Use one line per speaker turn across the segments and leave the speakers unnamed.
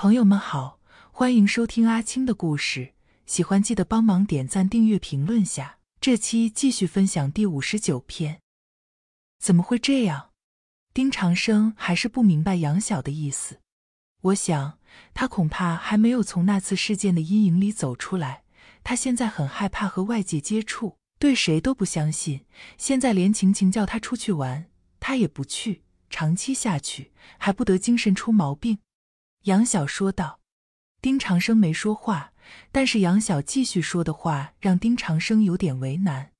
朋友们好，欢迎收听阿青的故事。喜欢记得帮忙点赞、订阅、评论下。这期继续分享第五十九篇。怎么会这样？丁长生还是不明白杨晓的意思。我想他恐怕还没有从那次事件的阴影里走出来。他现在很害怕和外界接触，对谁都不相信。现在连晴晴叫他出去玩，他也不去。长期下去，还不得精神出毛病？杨晓说道：“丁长生没说话，但是杨晓继续说的话让丁长生有点为难。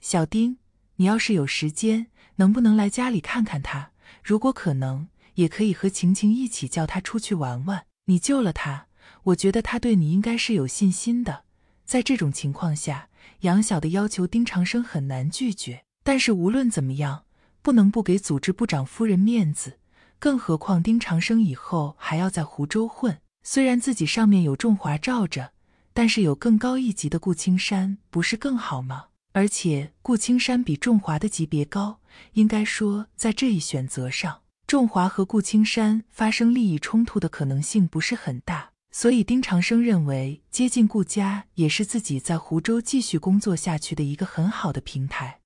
小丁，你要是有时间，能不能来家里看看他？如果可能，也可以和晴晴一起叫他出去玩玩。你救了他，我觉得他对你应该是有信心的。在这种情况下，杨晓的要求丁长生很难拒绝。但是无论怎么样，不能不给组织部长夫人面子。”更何况，丁长生以后还要在湖州混。虽然自己上面有仲华罩着，但是有更高一级的顾青山不是更好吗？而且顾青山比仲华的级别高，应该说在这一选择上，仲华和顾青山发生利益冲突的可能性不是很大。所以丁长生认为，接近顾家也是自己在湖州继续工作下去的一个很好的平台。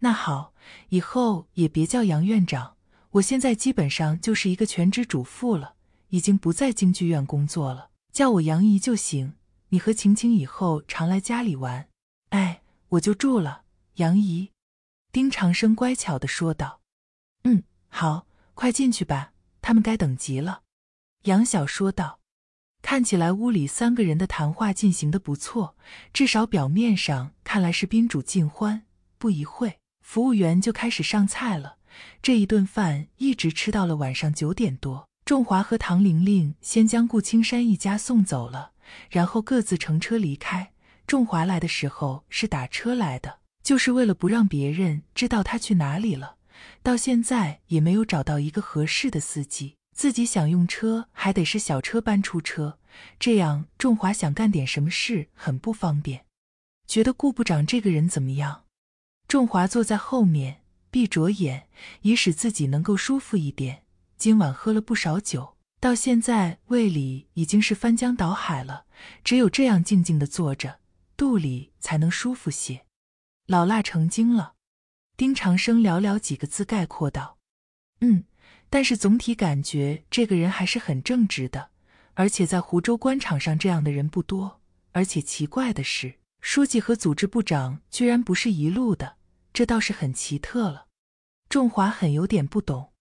那好，以后也别叫杨院长。我现在基本上就是一个全职主妇了，已经不在京剧院工作了，叫我杨姨就行。你和晴晴以后常来家里玩。哎，我就住了。杨姨，丁长生乖巧地说道。嗯，好，快进去吧，他们该等急了。杨晓说道。看起来屋里三个人的谈话进行的不错，至少表面上看来是宾主尽欢。不一会，服务员就开始上菜了。这一顿饭一直吃到了晚上九点多。仲华和唐玲玲先将顾青山一家送走了，然后各自乘车离开。仲华来的时候是打车来的，就是为了不让别人知道他去哪里了。到现在也没有找到一个合适的司机，自己想用车还得是小车搬出车，这样仲华想干点什么事很不方便。觉得顾部长这个人怎么样？仲华坐在后面。闭着眼，以使自己能够舒服一点。今晚喝了不少酒，到现在胃里已经是翻江倒海了。只有这样静静的坐着，肚里才能舒服些。老辣成精了，丁长生寥寥几个字概括道：“嗯，但是总体感觉这个人还是很正直的，而且在湖州官场上这样的人不多。而且奇怪的是，书记和组织部长居然不是一路的。”这倒是很奇特了，仲华很有点不懂。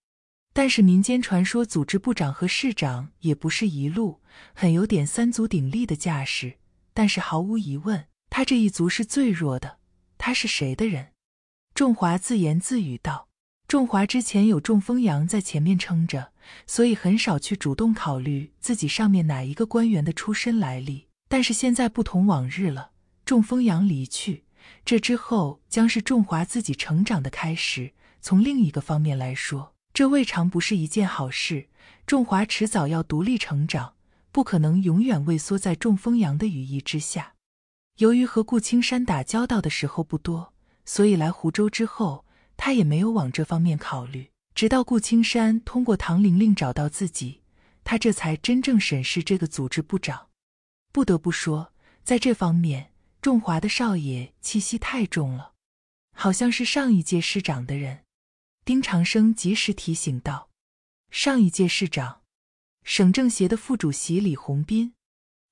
但是民间传说，组织部长和市长也不是一路，很有点三足鼎立的架势。但是毫无疑问，他这一族是最弱的。他是谁的人？仲华自言自语道。仲华之前有仲风阳在前面撑着，所以很少去主动考虑自己上面哪一个官员的出身来历。但是现在不同往日了，仲风阳离去。这之后将是仲华自己成长的开始。从另一个方面来说，这未尝不是一件好事。仲华迟早要独立成长，不可能永远畏缩在仲风阳的羽翼之下。由于和顾青山打交道的时候不多，所以来湖州之后，他也没有往这方面考虑。直到顾青山通过唐玲玲找到自己，他这才真正审视这个组织部长。不得不说，在这方面。仲华的少爷气息太重了，好像是上一届市长的人。丁长生及时提醒道：“上一届市长，省政协的副主席李鸿斌。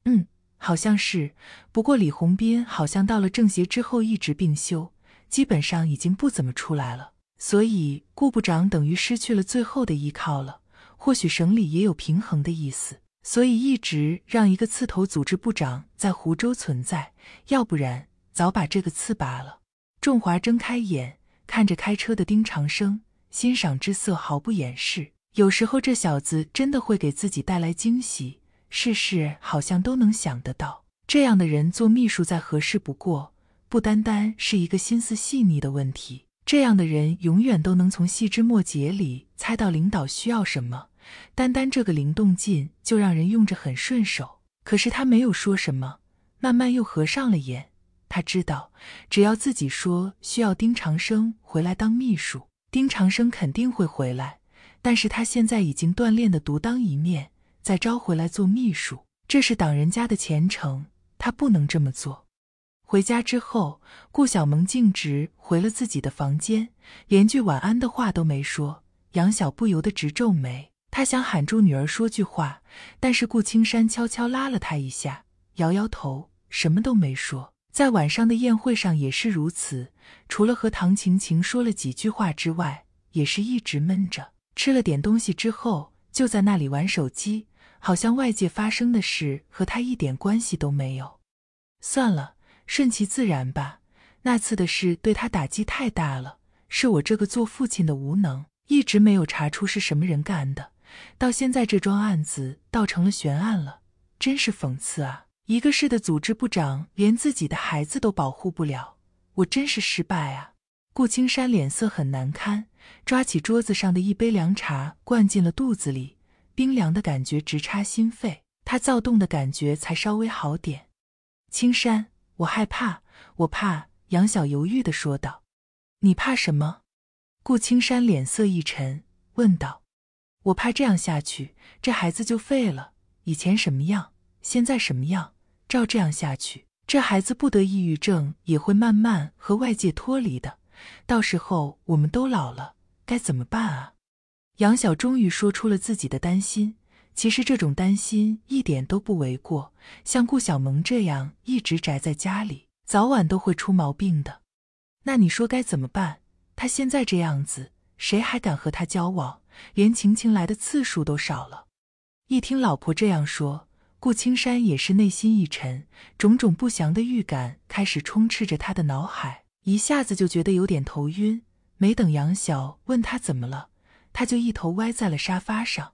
嗯，好像是。不过李鸿斌好像到了政协之后一直病休，基本上已经不怎么出来了。所以顾部长等于失去了最后的依靠了。或许省里也有平衡的意思。”所以一直让一个刺头组织部长在湖州存在，要不然早把这个刺拔了。仲华睁开眼，看着开车的丁长生，欣赏之色毫不掩饰。有时候这小子真的会给自己带来惊喜，事事好像都能想得到。这样的人做秘书再合适不过，不单单是一个心思细腻的问题，这样的人永远都能从细枝末节里猜到领导需要什么。单单这个灵动劲就让人用着很顺手。可是他没有说什么，慢慢又合上了眼。他知道，只要自己说需要丁长生回来当秘书，丁长生肯定会回来。但是他现在已经锻炼的独当一面，再招回来做秘书，这是挡人家的前程，他不能这么做。回家之后，顾小萌径直回了自己的房间，连句晚安的话都没说。杨晓不由得直皱眉。他想喊住女儿说句话，但是顾青山悄悄拉了他一下，摇摇头，什么都没说。在晚上的宴会上也是如此，除了和唐晴晴说了几句话之外，也是一直闷着。吃了点东西之后，就在那里玩手机，好像外界发生的事和他一点关系都没有。算了，顺其自然吧。那次的事对他打击太大了，是我这个做父亲的无能，一直没有查出是什么人干的。到现在，这桩案子倒成了悬案了，真是讽刺啊！一个市的组织部长，连自己的孩子都保护不了，我真是失败啊！顾青山脸色很难堪，抓起桌子上的一杯凉茶，灌进了肚子里，冰凉的感觉直插心肺，他躁动的感觉才稍微好点。青山，我害怕，我怕。”杨晓犹豫地说道，“你怕什么？”顾青山脸色一沉，问道。我怕这样下去，这孩子就废了。以前什么样，现在什么样，照这样下去，这孩子不得抑郁症也会慢慢和外界脱离的。到时候我们都老了，该怎么办啊？杨晓终于说出了自己的担心。其实这种担心一点都不为过。像顾小萌这样一直宅在家里，早晚都会出毛病的。那你说该怎么办？他现在这样子，谁还敢和他交往？连晴晴来的次数都少了。一听老婆这样说，顾青山也是内心一沉，种种不祥的预感开始充斥着他的脑海，一下子就觉得有点头晕。没等杨晓问他怎么了，他就一头歪在了沙发上。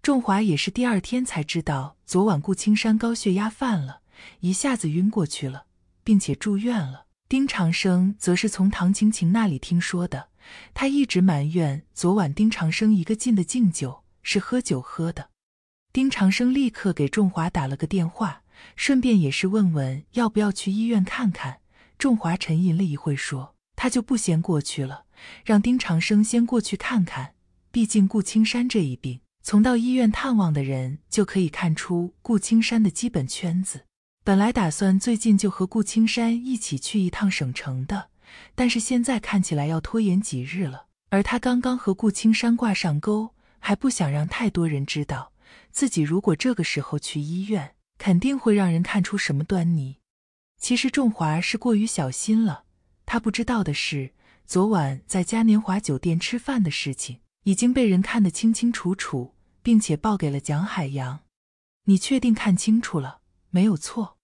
仲华也是第二天才知道，昨晚顾青山高血压犯了，一下子晕过去了，并且住院了。丁长生则是从唐晴晴那里听说的。他一直埋怨昨晚丁长生一个劲的敬酒是喝酒喝的。丁长生立刻给仲华打了个电话，顺便也是问问要不要去医院看看。仲华沉吟了一会，说他就不先过去了，让丁长生先过去看看。毕竟顾青山这一病，从到医院探望的人就可以看出顾青山的基本圈子。本来打算最近就和顾青山一起去一趟省城的。但是现在看起来要拖延几日了，而他刚刚和顾青山挂上钩，还不想让太多人知道。自己如果这个时候去医院，肯定会让人看出什么端倪。其实仲华是过于小心了，他不知道的是，昨晚在嘉年华酒店吃饭的事情已经被人看得清清楚楚，并且报给了蒋海洋。你确定看清楚了没有错？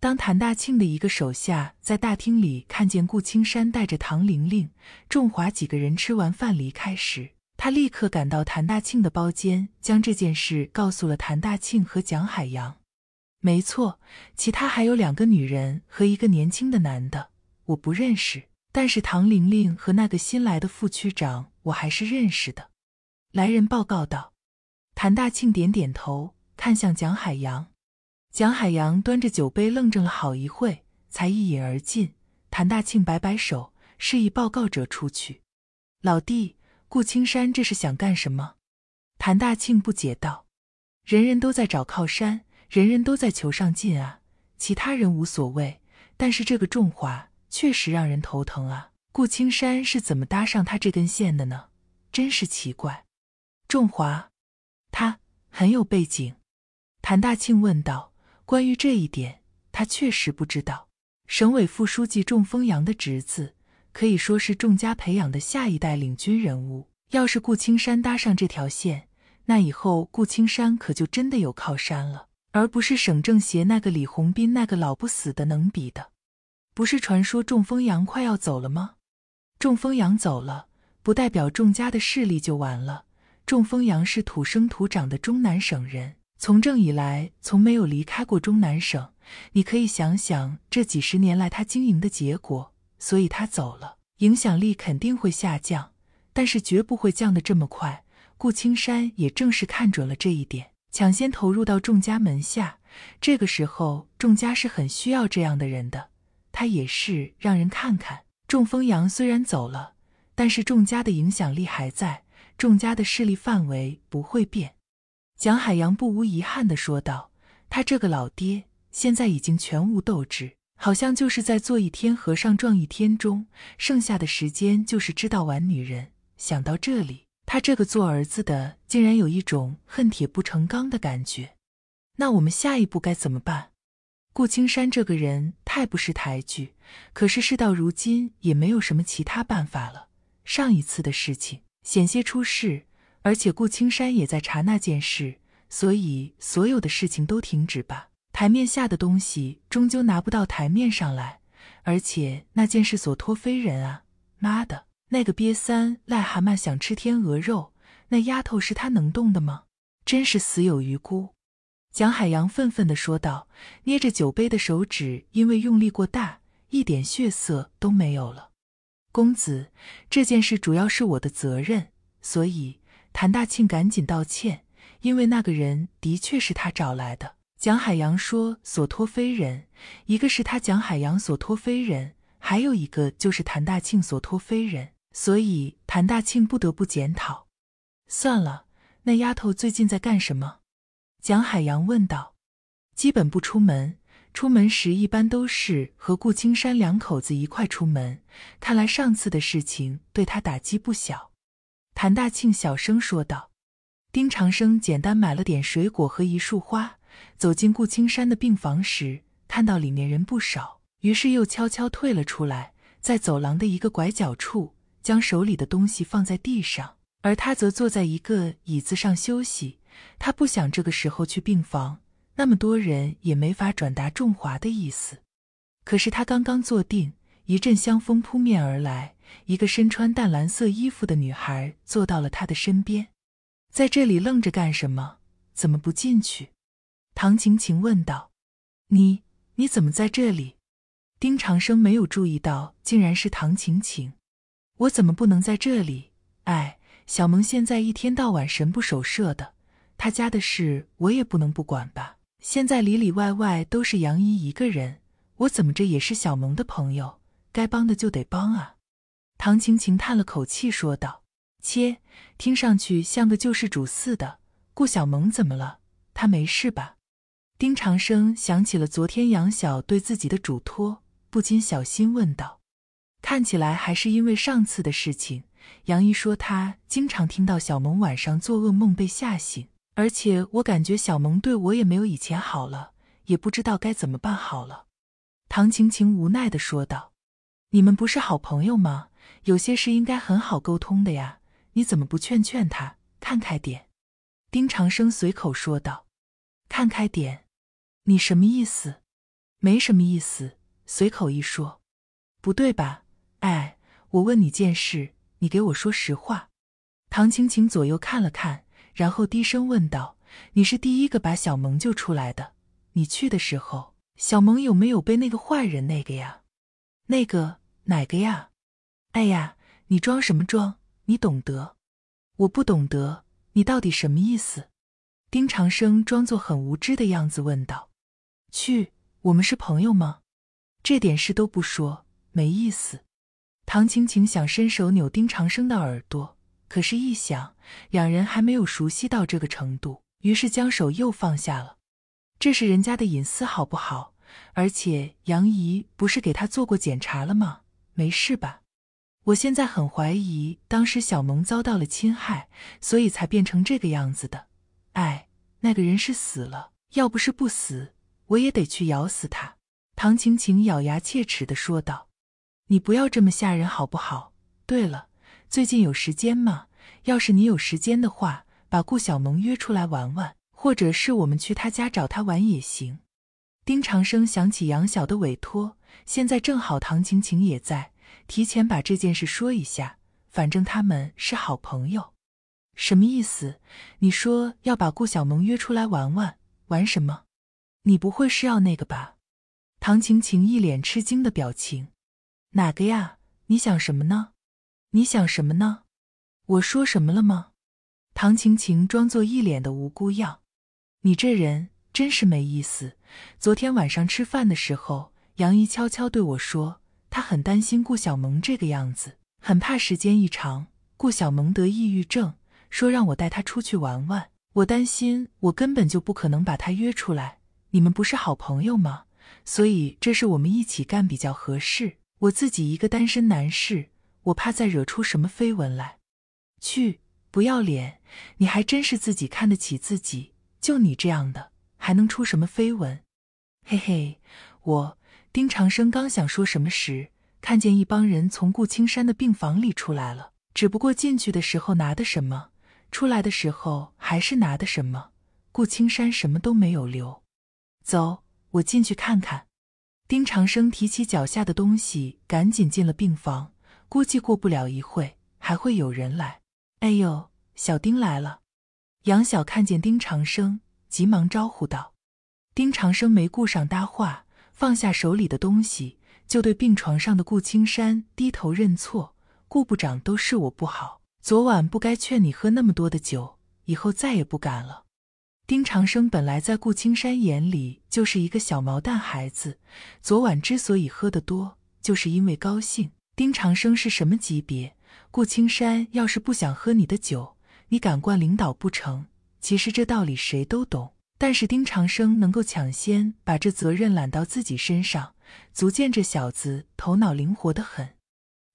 当谭大庆的一个手下在大厅里看见顾青山带着唐玲玲、仲华几个人吃完饭离开时，他立刻赶到谭大庆的包间，将这件事告诉了谭大庆和蒋海洋。没错，其他还有两个女人和一个年轻的男的，我不认识，但是唐玲玲和那个新来的副区长我还是认识的。来人报告道。谭大庆点点头，看向蒋海洋。蒋海洋端着酒杯，愣怔了好一会，才一饮而尽。谭大庆摆摆手，示意报告者出去。老弟，顾青山这是想干什么？谭大庆不解道：“人人都在找靠山，人人都在求上进啊。其他人无所谓，但是这个仲华确实让人头疼啊。顾青山是怎么搭上他这根线的呢？真是奇怪。”仲华，他很有背景。谭大庆问道。关于这一点，他确实不知道。省委副书记仲风阳的侄子，可以说是仲家培养的下一代领军人物。要是顾青山搭上这条线，那以后顾青山可就真的有靠山了，而不是省政协那个李洪斌那个老不死的能比的。不是传说仲风阳快要走了吗？仲风阳走了，不代表仲家的势力就完了。仲风阳是土生土长的中南省人。从政以来，从没有离开过中南省。你可以想想这几十年来他经营的结果，所以他走了，影响力肯定会下降，但是绝不会降得这么快。顾青山也正是看准了这一点，抢先投入到仲家门下。这个时候，仲家是很需要这样的人的。他也是让人看看，仲风扬虽然走了，但是仲家的影响力还在，仲家的势力范围不会变。蒋海洋不无遗憾的说道：“他这个老爹现在已经全无斗志，好像就是在做一天和尚撞一天钟，剩下的时间就是知道玩女人。”想到这里，他这个做儿子的竟然有一种恨铁不成钢的感觉。那我们下一步该怎么办？顾青山这个人太不识抬举，可是事到如今也没有什么其他办法了。上一次的事情险些出事。而且顾青山也在查那件事，所以所有的事情都停止吧。台面下的东西终究拿不到台面上来。而且那件事所托非人啊！妈的，那个瘪三癞蛤蟆想吃天鹅肉，那丫头是他能动的吗？真是死有余辜！蒋海洋愤愤地说道，捏着酒杯的手指因为用力过大，一点血色都没有了。公子，这件事主要是我的责任，所以。谭大庆赶紧道歉，因为那个人的确是他找来的。蒋海洋说：“所托非人，一个是他，蒋海洋所托非人，还有一个就是谭大庆所托非人。”所以谭大庆不得不检讨。算了，那丫头最近在干什么？蒋海洋问道。基本不出门，出门时一般都是和顾青山两口子一块出门。看来上次的事情对他打击不小。谭大庆小声说道：“丁长生简单买了点水果和一束花，走进顾青山的病房时，看到里面人不少，于是又悄悄退了出来，在走廊的一个拐角处将手里的东西放在地上，而他则坐在一个椅子上休息。他不想这个时候去病房，那么多人也没法转达仲华的意思。可是他刚刚坐定，一阵香风扑面而来。”一个身穿淡蓝色衣服的女孩坐到了他的身边，在这里愣着干什么？怎么不进去？唐晴晴问道：“你你怎么在这里？”丁长生没有注意到，竟然是唐晴晴。我怎么不能在这里？哎，小萌现在一天到晚神不守舍的，他家的事我也不能不管吧。现在里里外外都是杨怡一个人，我怎么着也是小萌的朋友，该帮的就得帮啊。唐晴晴叹了口气，说道：“切，听上去像个救世主似的。顾小萌怎么了？她没事吧？”丁长生想起了昨天杨晓对自己的嘱托，不禁小心问道：“看起来还是因为上次的事情。杨姨说她经常听到小萌晚上做噩梦被吓醒，而且我感觉小萌对我也没有以前好了，也不知道该怎么办好了。”唐晴晴无奈地说道：“你们不是好朋友吗？”有些事应该很好沟通的呀，你怎么不劝劝他，看开点？”丁长生随口说道，“看开点，你什么意思？没什么意思，随口一说。不对吧？哎，我问你件事，你给我说实话。”唐晴晴左右看了看，然后低声问道：“你是第一个把小萌救出来的，你去的时候，小萌有没有被那个坏人那个呀？那个哪个呀？”哎呀，你装什么装？你懂得，我不懂得，你到底什么意思？丁长生装作很无知的样子问道：“去，我们是朋友吗？这点事都不说，没意思。”唐晴晴想伸手扭丁长生的耳朵，可是一想，两人还没有熟悉到这个程度，于是将手又放下了。这是人家的隐私，好不好？而且杨姨不是给他做过检查了吗？没事吧？我现在很怀疑，当时小萌遭到了侵害，所以才变成这个样子的。哎，那个人是死了，要不是不死，我也得去咬死他。”唐晴晴咬牙切齿的说道，“你不要这么吓人好不好？对了，最近有时间吗？要是你有时间的话，把顾小萌约出来玩玩，或者是我们去他家找他玩也行。”丁长生想起杨晓的委托，现在正好唐晴晴也在。提前把这件事说一下，反正他们是好朋友，什么意思？你说要把顾小萌约出来玩玩，玩什么？你不会是要那个吧？唐晴晴一脸吃惊的表情。哪个呀？你想什么呢？你想什么呢？我说什么了吗？唐晴晴装作一脸的无辜样。你这人真是没意思。昨天晚上吃饭的时候，杨怡悄悄对我说。他很担心顾小萌这个样子，很怕时间一长，顾小萌得抑郁症。说让我带他出去玩玩，我担心我根本就不可能把他约出来。你们不是好朋友吗？所以这是我们一起干比较合适。我自己一个单身男士，我怕再惹出什么绯闻来。去，不要脸！你还真是自己看得起自己，就你这样的，还能出什么绯闻？嘿嘿，我。丁长生刚想说什么时，看见一帮人从顾青山的病房里出来了。只不过进去的时候拿的什么，出来的时候还是拿的什么，顾青山什么都没有留。走，我进去看看。丁长生提起脚下的东西，赶紧进了病房。估计过不了一会，还会有人来。哎呦，小丁来了！杨晓看见丁长生，急忙招呼道。丁长生没顾上搭话。放下手里的东西，就对病床上的顾青山低头认错：“顾部长，都是我不好，昨晚不该劝你喝那么多的酒，以后再也不敢了。”丁长生本来在顾青山眼里就是一个小毛蛋孩子，昨晚之所以喝得多，就是因为高兴。丁长生是什么级别？顾青山要是不想喝你的酒，你敢灌领导不成？其实这道理谁都懂。但是丁长生能够抢先把这责任揽到自己身上，足见这小子头脑灵活得很。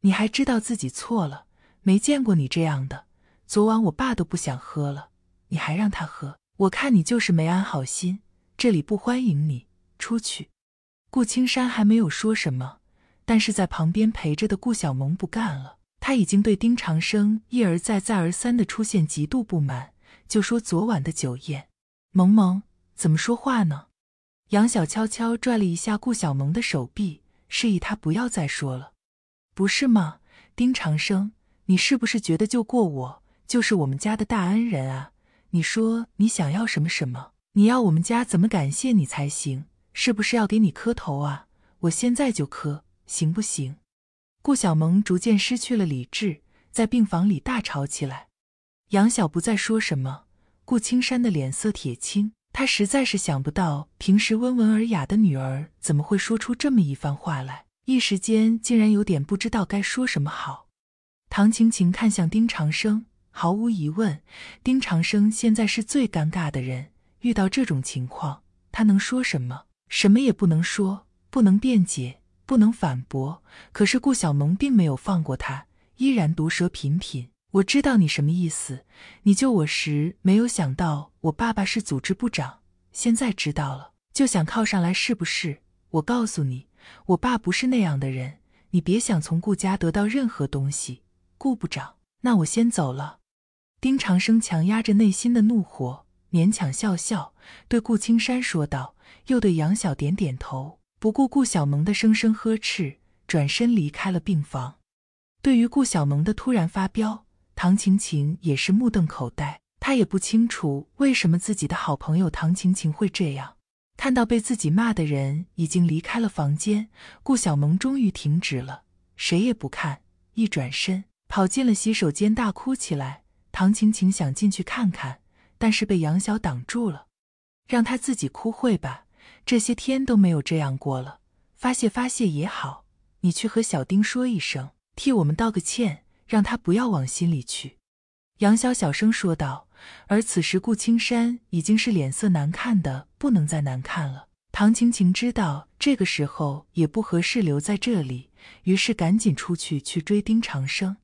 你还知道自己错了？没见过你这样的。昨晚我爸都不想喝了，你还让他喝？我看你就是没安好心。这里不欢迎你，出去。顾青山还没有说什么，但是在旁边陪着的顾小萌不干了。他已经对丁长生一而再、再而三的出现极度不满，就说昨晚的酒宴。萌萌怎么说话呢？杨晓悄悄拽了一下顾小萌的手臂，示意她不要再说了。不是吗，丁长生，你是不是觉得救过我就是我们家的大恩人啊？你说你想要什么什么？你要我们家怎么感谢你才行？是不是要给你磕头啊？我现在就磕，行不行？顾小萌逐渐失去了理智，在病房里大吵起来。杨晓不再说什么。顾青山的脸色铁青，他实在是想不到，平时温文尔雅的女儿怎么会说出这么一番话来，一时间竟然有点不知道该说什么好。唐晴晴看向丁长生，毫无疑问，丁长生现在是最尴尬的人。遇到这种情况，他能说什么？什么也不能说，不能辩解，不能反驳。可是顾小萌并没有放过他，依然毒舌频频。我知道你什么意思。你救我时没有想到我爸爸是组织部长，现在知道了就想靠上来是不是？我告诉你，我爸不是那样的人，你别想从顾家得到任何东西。顾部长，那我先走了。丁长生强压着内心的怒火，勉强笑笑，对顾青山说道，又对杨晓点点头，不顾顾小萌的声声呵斥，转身离开了病房。对于顾小萌的突然发飙，唐晴晴也是目瞪口呆，她也不清楚为什么自己的好朋友唐晴晴会这样。看到被自己骂的人已经离开了房间，顾小萌终于停止了，谁也不看，一转身跑进了洗手间，大哭起来。唐晴晴想进去看看，但是被杨晓挡住了，让她自己哭会吧，这些天都没有这样过了，发泄发泄也好。你去和小丁说一声，替我们道个歉。让他不要往心里去，杨晓小声说道。而此时顾青山已经是脸色难看的不能再难看了。唐晴晴知道这个时候也不合适留在这里，于是赶紧出去去追丁长生。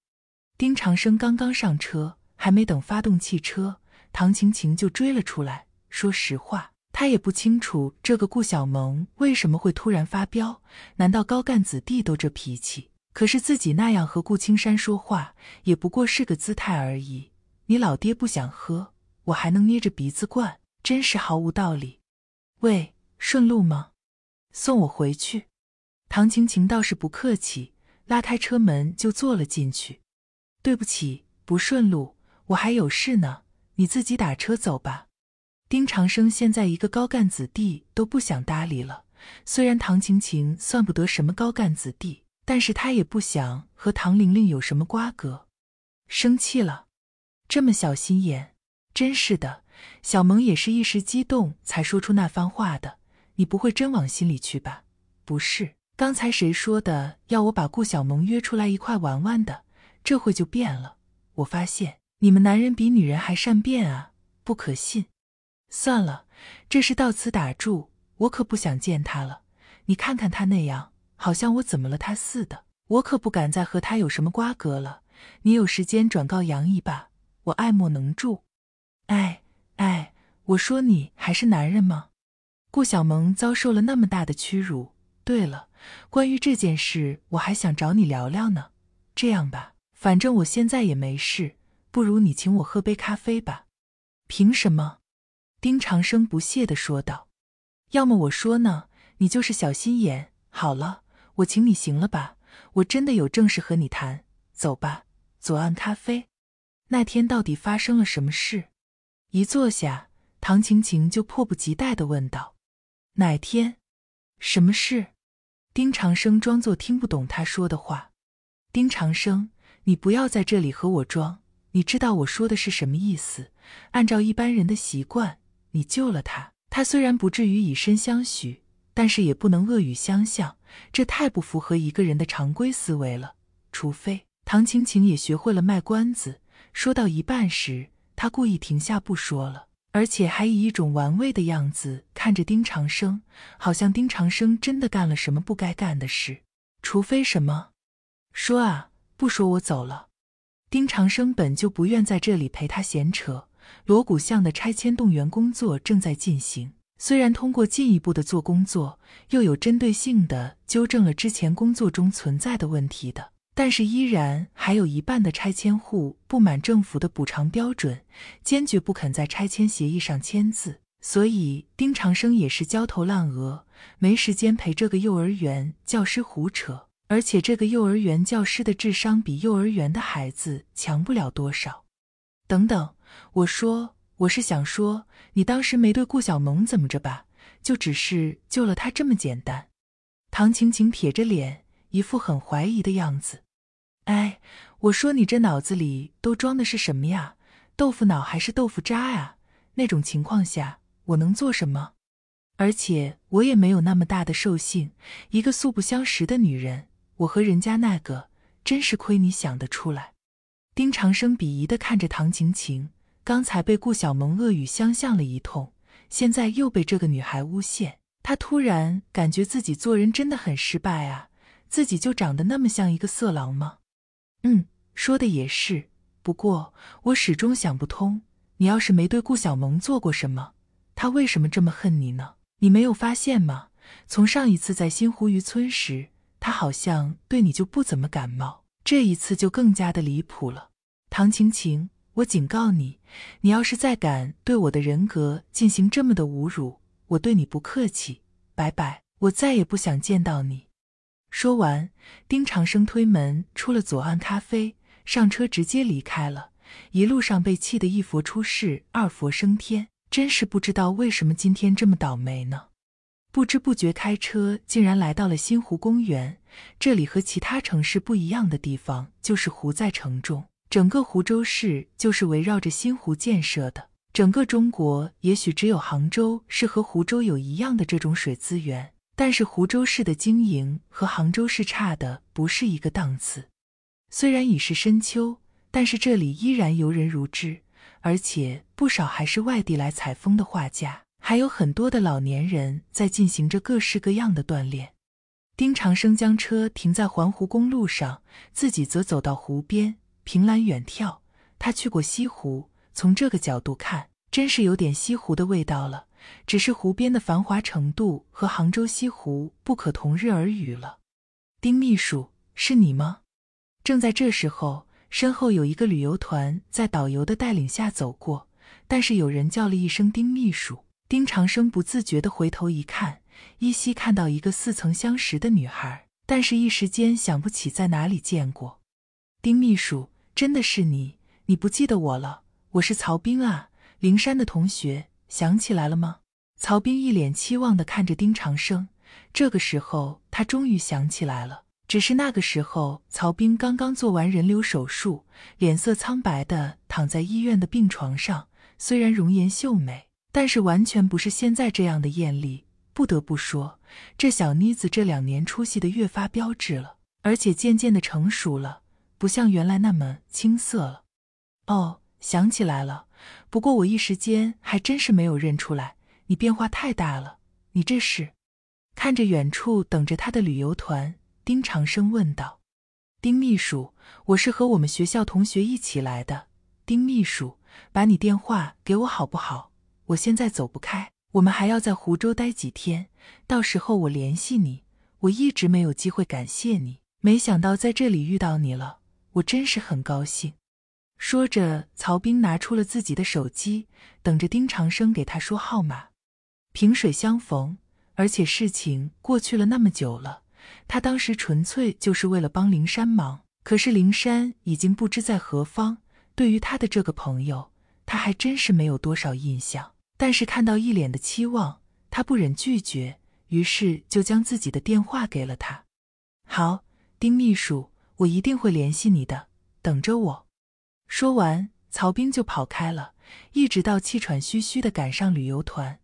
丁长生刚刚上车，还没等发动汽车，唐晴晴就追了出来。说实话，他也不清楚这个顾小萌为什么会突然发飙，难道高干子弟都这脾气？可是自己那样和顾青山说话，也不过是个姿态而已。你老爹不想喝，我还能捏着鼻子灌，真是毫无道理。喂，顺路吗？送我回去。唐晴晴倒是不客气，拉开车门就坐了进去。对不起，不顺路，我还有事呢。你自己打车走吧。丁长生现在一个高干子弟都不想搭理了，虽然唐晴晴算不得什么高干子弟。但是他也不想和唐玲玲有什么瓜葛，生气了，这么小心眼，真是的。小萌也是一时激动才说出那番话的，你不会真往心里去吧？不是，刚才谁说的要我把顾小萌约出来一块玩玩的，这会就变了。我发现你们男人比女人还善变啊，不可信。算了，这事到此打住，我可不想见他了。你看看他那样。好像我怎么了他似的，我可不敢再和他有什么瓜葛了。你有时间转告杨姨吧，我爱莫能助。哎哎，我说你还是男人吗？顾小萌遭受了那么大的屈辱。对了，关于这件事，我还想找你聊聊呢。这样吧，反正我现在也没事，不如你请我喝杯咖啡吧。凭什么？丁长生不屑的说道。要么我说呢，你就是小心眼。好了。我请你行了吧？我真的有正事和你谈，走吧。左岸咖啡，那天到底发生了什么事？一坐下，唐晴晴就迫不及待的问道：“哪天？什么事？”丁长生装作听不懂他说的话。丁长生，你不要在这里和我装，你知道我说的是什么意思。按照一般人的习惯，你救了他，他虽然不至于以身相许。但是也不能恶语相向，这太不符合一个人的常规思维了。除非唐晴晴也学会了卖关子，说到一半时，她故意停下不说了，而且还以一种玩味的样子看着丁长生，好像丁长生真的干了什么不该干的事。除非什么？说啊，不说我走了。丁长生本就不愿在这里陪他闲扯，锣鼓巷的拆迁动员工作正在进行。虽然通过进一步的做工作，又有针对性的纠正了之前工作中存在的问题的，但是依然还有一半的拆迁户不满政府的补偿标准，坚决不肯在拆迁协议上签字。所以丁长生也是焦头烂额，没时间陪这个幼儿园教师胡扯。而且这个幼儿园教师的智商比幼儿园的孩子强不了多少。等等，我说。我是想说，你当时没对顾小萌怎么着吧？就只是救了她这么简单。唐晴晴撇着脸，一副很怀疑的样子。哎，我说你这脑子里都装的是什么呀？豆腐脑还是豆腐渣啊？那种情况下我能做什么？而且我也没有那么大的兽性。一个素不相识的女人，我和人家那个，真是亏你想得出来。丁长生鄙夷的看着唐晴晴。刚才被顾小萌恶语相向了一通，现在又被这个女孩诬陷，他突然感觉自己做人真的很失败啊！自己就长得那么像一个色狼吗？嗯，说的也是。不过我始终想不通，你要是没对顾小萌做过什么，她为什么这么恨你呢？你没有发现吗？从上一次在新湖渔村时，她好像对你就不怎么感冒，这一次就更加的离谱了。唐晴晴。我警告你，你要是再敢对我的人格进行这么的侮辱，我对你不客气。拜拜，我再也不想见到你。说完，丁长生推门出了左岸咖啡，上车直接离开了。一路上被气得一佛出世，二佛升天，真是不知道为什么今天这么倒霉呢。不知不觉开车竟然来到了新湖公园，这里和其他城市不一样的地方就是湖在城中。整个湖州市就是围绕着新湖建设的。整个中国也许只有杭州是和湖州有一样的这种水资源，但是湖州市的经营和杭州市差的不是一个档次。虽然已是深秋，但是这里依然游人如织，而且不少还是外地来采风的画家，还有很多的老年人在进行着各式各样的锻炼。丁长生将车停在环湖公路上，自己则走到湖边。凭栏远眺，他去过西湖，从这个角度看，真是有点西湖的味道了。只是湖边的繁华程度和杭州西湖不可同日而语了。丁秘书，是你吗？正在这时候，身后有一个旅游团在导游的带领下走过，但是有人叫了一声“丁秘书”。丁长生不自觉的回头一看，依稀看到一个似曾相识的女孩，但是一时间想不起在哪里见过。丁秘书。真的是你？你不记得我了？我是曹冰啊，灵山的同学，想起来了吗？曹兵一脸期望的看着丁长生。这个时候，他终于想起来了。只是那个时候，曹兵刚刚做完人流手术，脸色苍白的躺在医院的病床上。虽然容颜秀美，但是完全不是现在这样的艳丽。不得不说，这小妮子这两年出息的越发标致了，而且渐渐的成熟了。不像原来那么青涩了，哦，想起来了，不过我一时间还真是没有认出来，你变化太大了。你这是？看着远处等着他的旅游团，丁长生问道：“丁秘书，我是和我们学校同学一起来的。丁秘书，把你电话给我好不好？我现在走不开，我们还要在湖州待几天，到时候我联系你。我一直没有机会感谢你，没想到在这里遇到你了。”我真是很高兴，说着，曹兵拿出了自己的手机，等着丁长生给他说号码。萍水相逢，而且事情过去了那么久了，他当时纯粹就是为了帮灵山忙。可是灵山已经不知在何方，对于他的这个朋友，他还真是没有多少印象。但是看到一脸的期望，他不忍拒绝，于是就将自己的电话给了他。好，丁秘书。我一定会联系你的，等着我。说完，曹兵就跑开了，一直到气喘吁吁的赶上旅游团。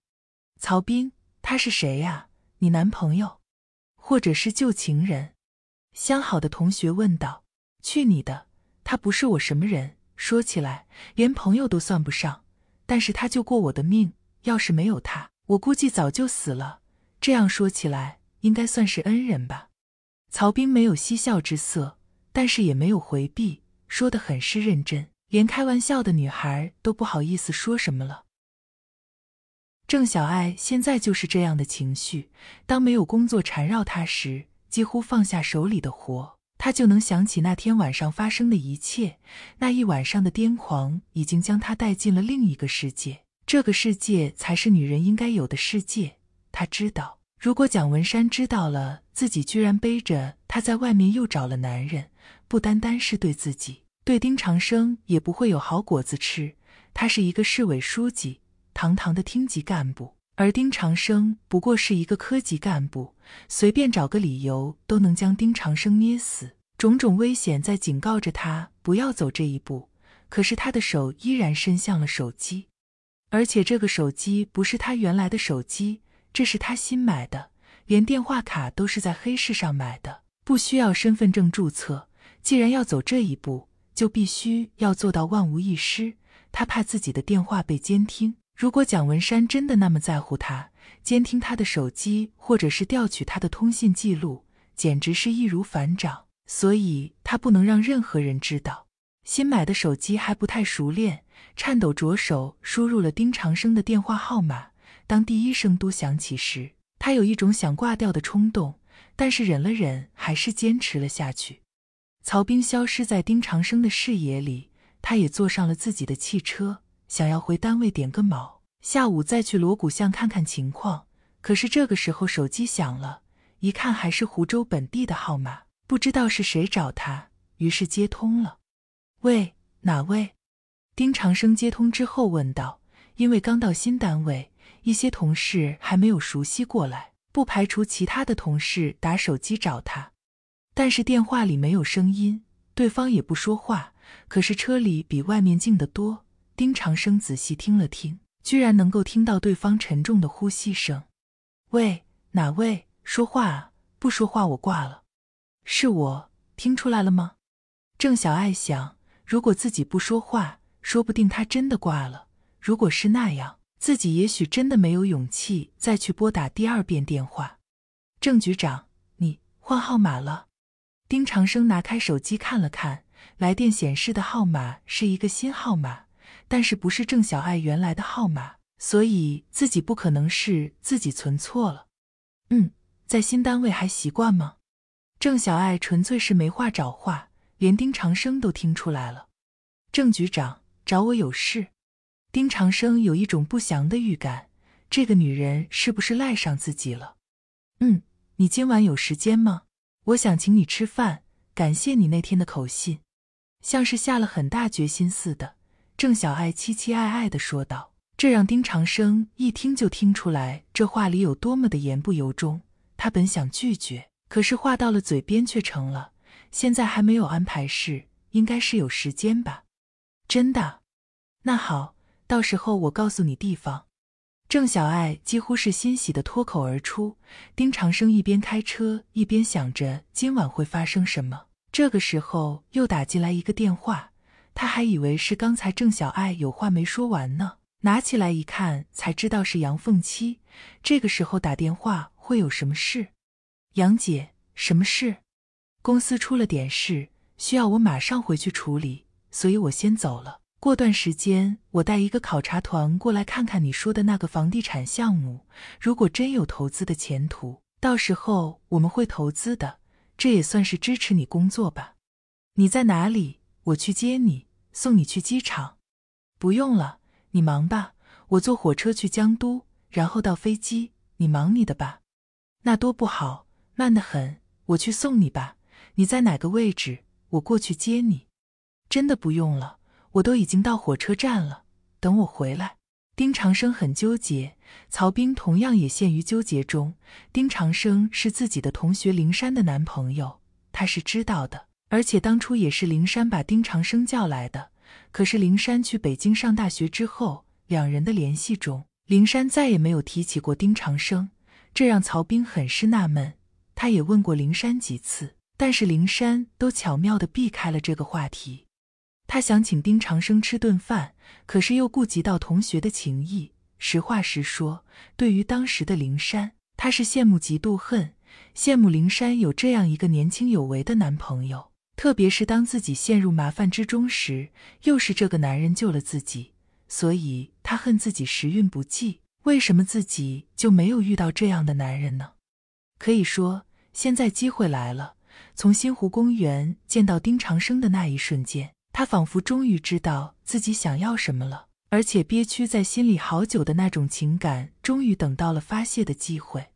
曹兵，他是谁呀？你男朋友，或者是旧情人？相好的同学问道。去你的，他不是我什么人，说起来连朋友都算不上。但是他救过我的命，要是没有他，我估计早就死了。这样说起来，应该算是恩人吧。曹兵没有嬉笑之色。但是也没有回避，说得很是认真，连开玩笑的女孩都不好意思说什么了。郑小爱现在就是这样的情绪，当没有工作缠绕她时，几乎放下手里的活，她就能想起那天晚上发生的一切。那一晚上的癫狂已经将她带进了另一个世界，这个世界才是女人应该有的世界。她知道，如果蒋文山知道了自己居然背着他在外面又找了男人，不单单是对自己，对丁长生也不会有好果子吃。他是一个市委书记，堂堂的厅级干部，而丁长生不过是一个科级干部，随便找个理由都能将丁长生捏死。种种危险在警告着他不要走这一步，可是他的手依然伸向了手机，而且这个手机不是他原来的手机，这是他新买的，连电话卡都是在黑市上买的，不需要身份证注册。既然要走这一步，就必须要做到万无一失。他怕自己的电话被监听。如果蒋文山真的那么在乎他，监听他的手机或者是调取他的通信记录，简直是易如反掌。所以，他不能让任何人知道。新买的手机还不太熟练，颤抖着手输入了丁长生的电话号码。当第一声嘟响起时，他有一种想挂掉的冲动，但是忍了忍，还是坚持了下去。曹兵消失在丁长生的视野里，他也坐上了自己的汽车，想要回单位点个卯，下午再去锣鼓巷看看情况。可是这个时候手机响了，一看还是湖州本地的号码，不知道是谁找他，于是接通了。喂，哪位？丁长生接通之后问道。因为刚到新单位，一些同事还没有熟悉过来，不排除其他的同事打手机找他。但是电话里没有声音，对方也不说话。可是车里比外面静得多。丁长生仔细听了听，居然能够听到对方沉重的呼吸声。喂，哪位？说话啊！不说话我挂了。是我，听出来了吗？郑小爱想，如果自己不说话，说不定他真的挂了。如果是那样，自己也许真的没有勇气再去拨打第二遍电话。郑局长，你换号码了？丁长生拿开手机看了看，来电显示的号码是一个新号码，但是不是郑小爱原来的号码，所以自己不可能是自己存错了。嗯，在新单位还习惯吗？郑小爱纯粹是没话找话，连丁长生都听出来了。郑局长找我有事。丁长生有一种不祥的预感，这个女人是不是赖上自己了？嗯，你今晚有时间吗？我想请你吃饭，感谢你那天的口信，像是下了很大决心似的。郑小爱凄凄爱爱的说道，这让丁长生一听就听出来这话里有多么的言不由衷。他本想拒绝，可是话到了嘴边却成了。现在还没有安排事，应该是有时间吧？真的？那好，到时候我告诉你地方。郑小爱几乎是欣喜的脱口而出。丁长生一边开车一边想着今晚会发生什么。这个时候又打进来一个电话，他还以为是刚才郑小爱有话没说完呢，拿起来一看才知道是杨凤七。这个时候打电话会有什么事？杨姐，什么事？公司出了点事，需要我马上回去处理，所以我先走了。过段时间，我带一个考察团过来看看你说的那个房地产项目。如果真有投资的前途，到时候我们会投资的。这也算是支持你工作吧。你在哪里？我去接你，送你去机场。不用了，你忙吧。我坐火车去江都，然后到飞机。你忙你的吧。那多不好，慢得很。我去送你吧。你在哪个位置？我过去接你。真的不用了。我都已经到火车站了，等我回来。丁长生很纠结，曹兵同样也陷于纠结中。丁长生是自己的同学，灵山的男朋友，他是知道的，而且当初也是灵山把丁长生叫来的。可是灵山去北京上大学之后，两人的联系中，灵山再也没有提起过丁长生，这让曹兵很是纳闷。他也问过灵山几次，但是灵山都巧妙的避开了这个话题。他想请丁长生吃顿饭，可是又顾及到同学的情谊，实话实说。对于当时的灵山，他是羡慕、嫉妒、恨。羡慕灵山有这样一个年轻有为的男朋友，特别是当自己陷入麻烦之中时，又是这个男人救了自己。所以，他恨自己时运不济。为什么自己就没有遇到这样的男人呢？可以说，现在机会来了。从新湖公园见到丁长生的那一瞬间。他仿佛终于知道自己想要什么了，而且憋屈在心里好久的那种情感，终于等到了发泄的机会。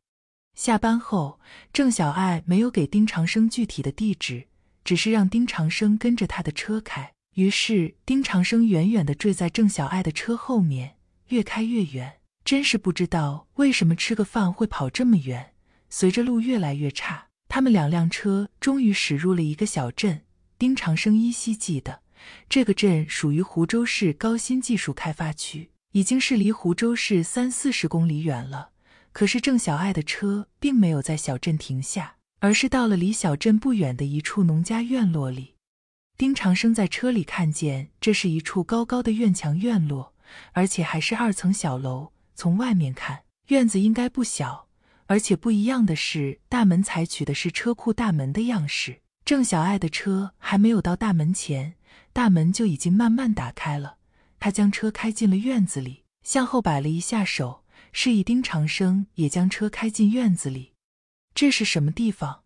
下班后，郑小爱没有给丁长生具体的地址，只是让丁长生跟着他的车开。于是，丁长生远远地追在郑小爱的车后面，越开越远。真是不知道为什么吃个饭会跑这么远。随着路越来越差，他们两辆车终于驶入了一个小镇。丁长生依稀记得。这个镇属于湖州市高新技术开发区，已经是离湖州市三四十公里远了。可是郑小爱的车并没有在小镇停下，而是到了离小镇不远的一处农家院落里。丁长生在车里看见，这是一处高高的院墙院落，而且还是二层小楼。从外面看，院子应该不小。而且不一样的是，大门采取的是车库大门的样式。郑小爱的车还没有到大门前。大门就已经慢慢打开了，他将车开进了院子里，向后摆了一下手，示意丁长生也将车开进院子里。这是什么地方？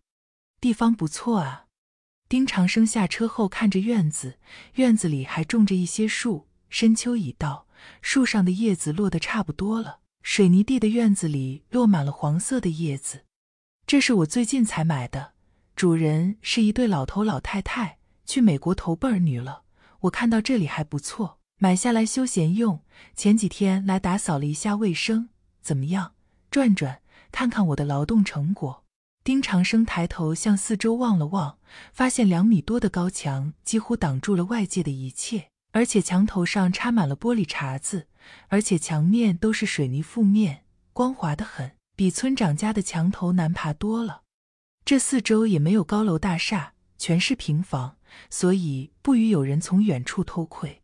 地方不错啊。丁长生下车后看着院子，院子里还种着一些树，深秋已到，树上的叶子落得差不多了，水泥地的院子里落满了黄色的叶子。这是我最近才买的，主人是一对老头老太太。去美国投奔儿女了。我看到这里还不错，买下来休闲用。前几天来打扫了一下卫生，怎么样？转转看看我的劳动成果。丁长生抬头向四周望了望，发现两米多的高墙几乎挡住了外界的一切，而且墙头上插满了玻璃碴子，而且墙面都是水泥覆面，光滑的很，比村长家的墙头难爬多了。这四周也没有高楼大厦，全是平房。所以不与有人从远处偷窥。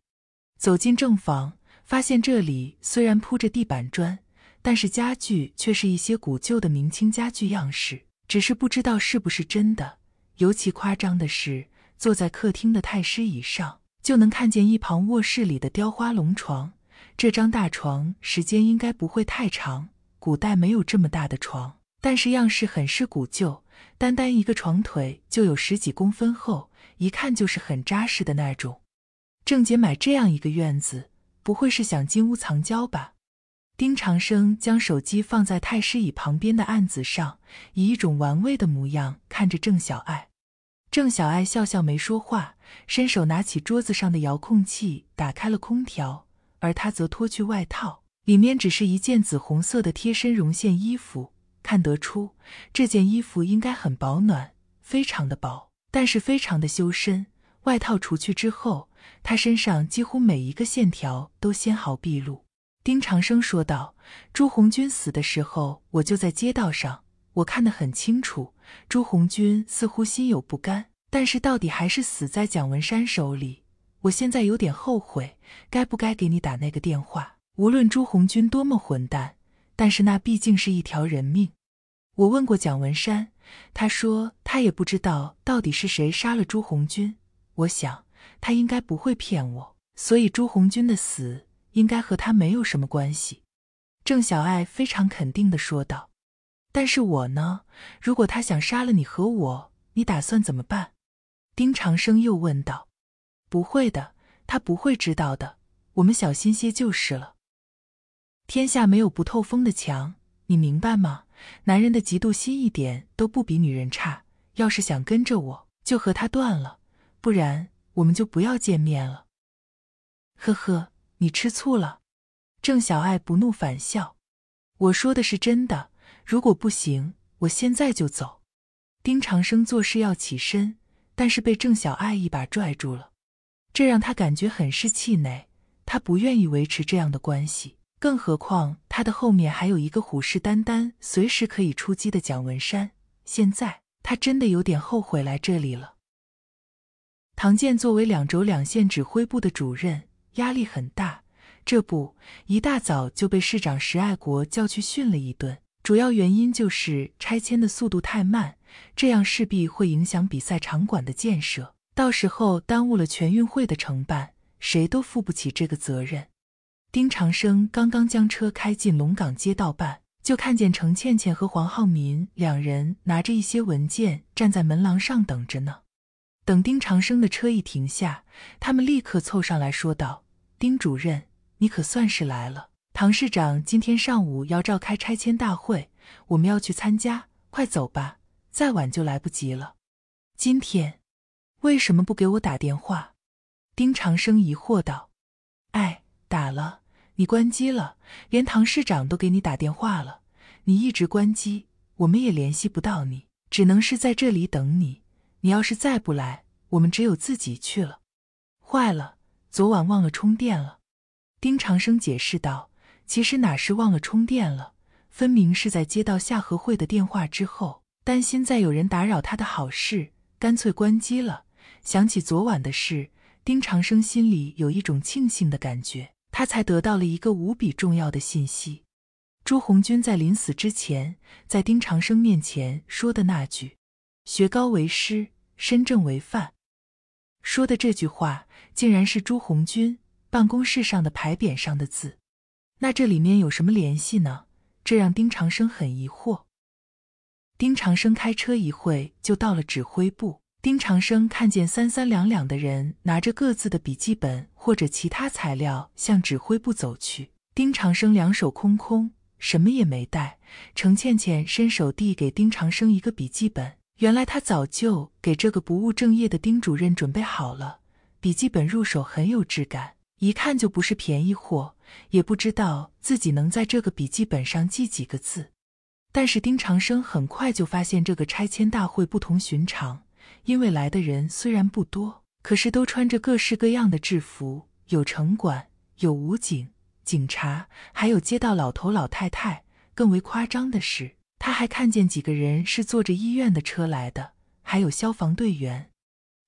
走进正房，发现这里虽然铺着地板砖，但是家具却是一些古旧的明清家具样式，只是不知道是不是真的。尤其夸张的是，坐在客厅的太师椅上，就能看见一旁卧室里的雕花龙床。这张大床时间应该不会太长，古代没有这么大的床，但是样式很是古旧，单单一个床腿就有十几公分厚。一看就是很扎实的那种。郑姐买这样一个院子，不会是想金屋藏娇吧？丁长生将手机放在太师椅旁边的案子上，以一种玩味的模样看着郑小爱。郑小爱笑笑没说话，伸手拿起桌子上的遥控器，打开了空调。而她则脱去外套，里面只是一件紫红色的贴身绒线衣服，看得出这件衣服应该很保暖，非常的薄。但是非常的修身，外套除去之后，他身上几乎每一个线条都纤毫毕露。丁长生说道：“朱红军死的时候，我就在街道上，我看得很清楚。朱红军似乎心有不甘，但是到底还是死在蒋文山手里。我现在有点后悔，该不该给你打那个电话？无论朱红军多么混蛋，但是那毕竟是一条人命。我问过蒋文山。”他说：“他也不知道到底是谁杀了朱红军。我想他应该不会骗我，所以朱红军的死应该和他没有什么关系。”郑小爱非常肯定地说道。“但是我呢？如果他想杀了你和我，你打算怎么办？”丁长生又问道。“不会的，他不会知道的。我们小心些就是了。天下没有不透风的墙，你明白吗？”男人的嫉妒心一点都不比女人差。要是想跟着我，就和他断了；不然，我们就不要见面了。呵呵，你吃醋了？郑小爱不怒反笑。我说的是真的。如果不行，我现在就走。丁长生做事要起身，但是被郑小爱一把拽住了，这让他感觉很是气馁。他不愿意维持这样的关系。更何况他的后面还有一个虎视眈眈、随时可以出击的蒋文山。现在他真的有点后悔来这里了。唐健作为两轴两线指挥部的主任，压力很大。这不，一大早就被市长石爱国叫去训了一顿。主要原因就是拆迁的速度太慢，这样势必会影响比赛场馆的建设，到时候耽误了全运会的承办，谁都负不起这个责任。丁长生刚刚将车开进龙岗街道办，就看见程倩倩和黄浩民两人拿着一些文件站在门廊上等着呢。等丁长生的车一停下，他们立刻凑上来说道：“丁主任，你可算是来了。唐市长今天上午要召开拆迁大会，我们要去参加，快走吧，再晚就来不及了。”今天为什么不给我打电话？丁长生疑惑道：“哎，打了。”你关机了，连唐市长都给你打电话了，你一直关机，我们也联系不到你，只能是在这里等你。你要是再不来，我们只有自己去了。坏了，昨晚忘了充电了。丁长生解释道：“其实哪是忘了充电了，分明是在接到夏荷慧的电话之后，担心再有人打扰他的好事，干脆关机了。”想起昨晚的事，丁长生心里有一种庆幸的感觉。他才得到了一个无比重要的信息：朱红军在临死之前，在丁长生面前说的那句“学高为师，身正为范”，说的这句话，竟然是朱红军办公室上的牌匾上的字。那这里面有什么联系呢？这让丁长生很疑惑。丁长生开车一会就到了指挥部。丁长生看见三三两两的人拿着各自的笔记本或者其他材料向指挥部走去。丁长生两手空空，什么也没带。程倩倩伸手递给丁长生一个笔记本，原来他早就给这个不务正业的丁主任准备好了。笔记本入手很有质感，一看就不是便宜货。也不知道自己能在这个笔记本上记几个字。但是丁长生很快就发现这个拆迁大会不同寻常。因为来的人虽然不多，可是都穿着各式各样的制服，有城管，有武警、警察，还有街道老头老太太。更为夸张的是，他还看见几个人是坐着医院的车来的，还有消防队员。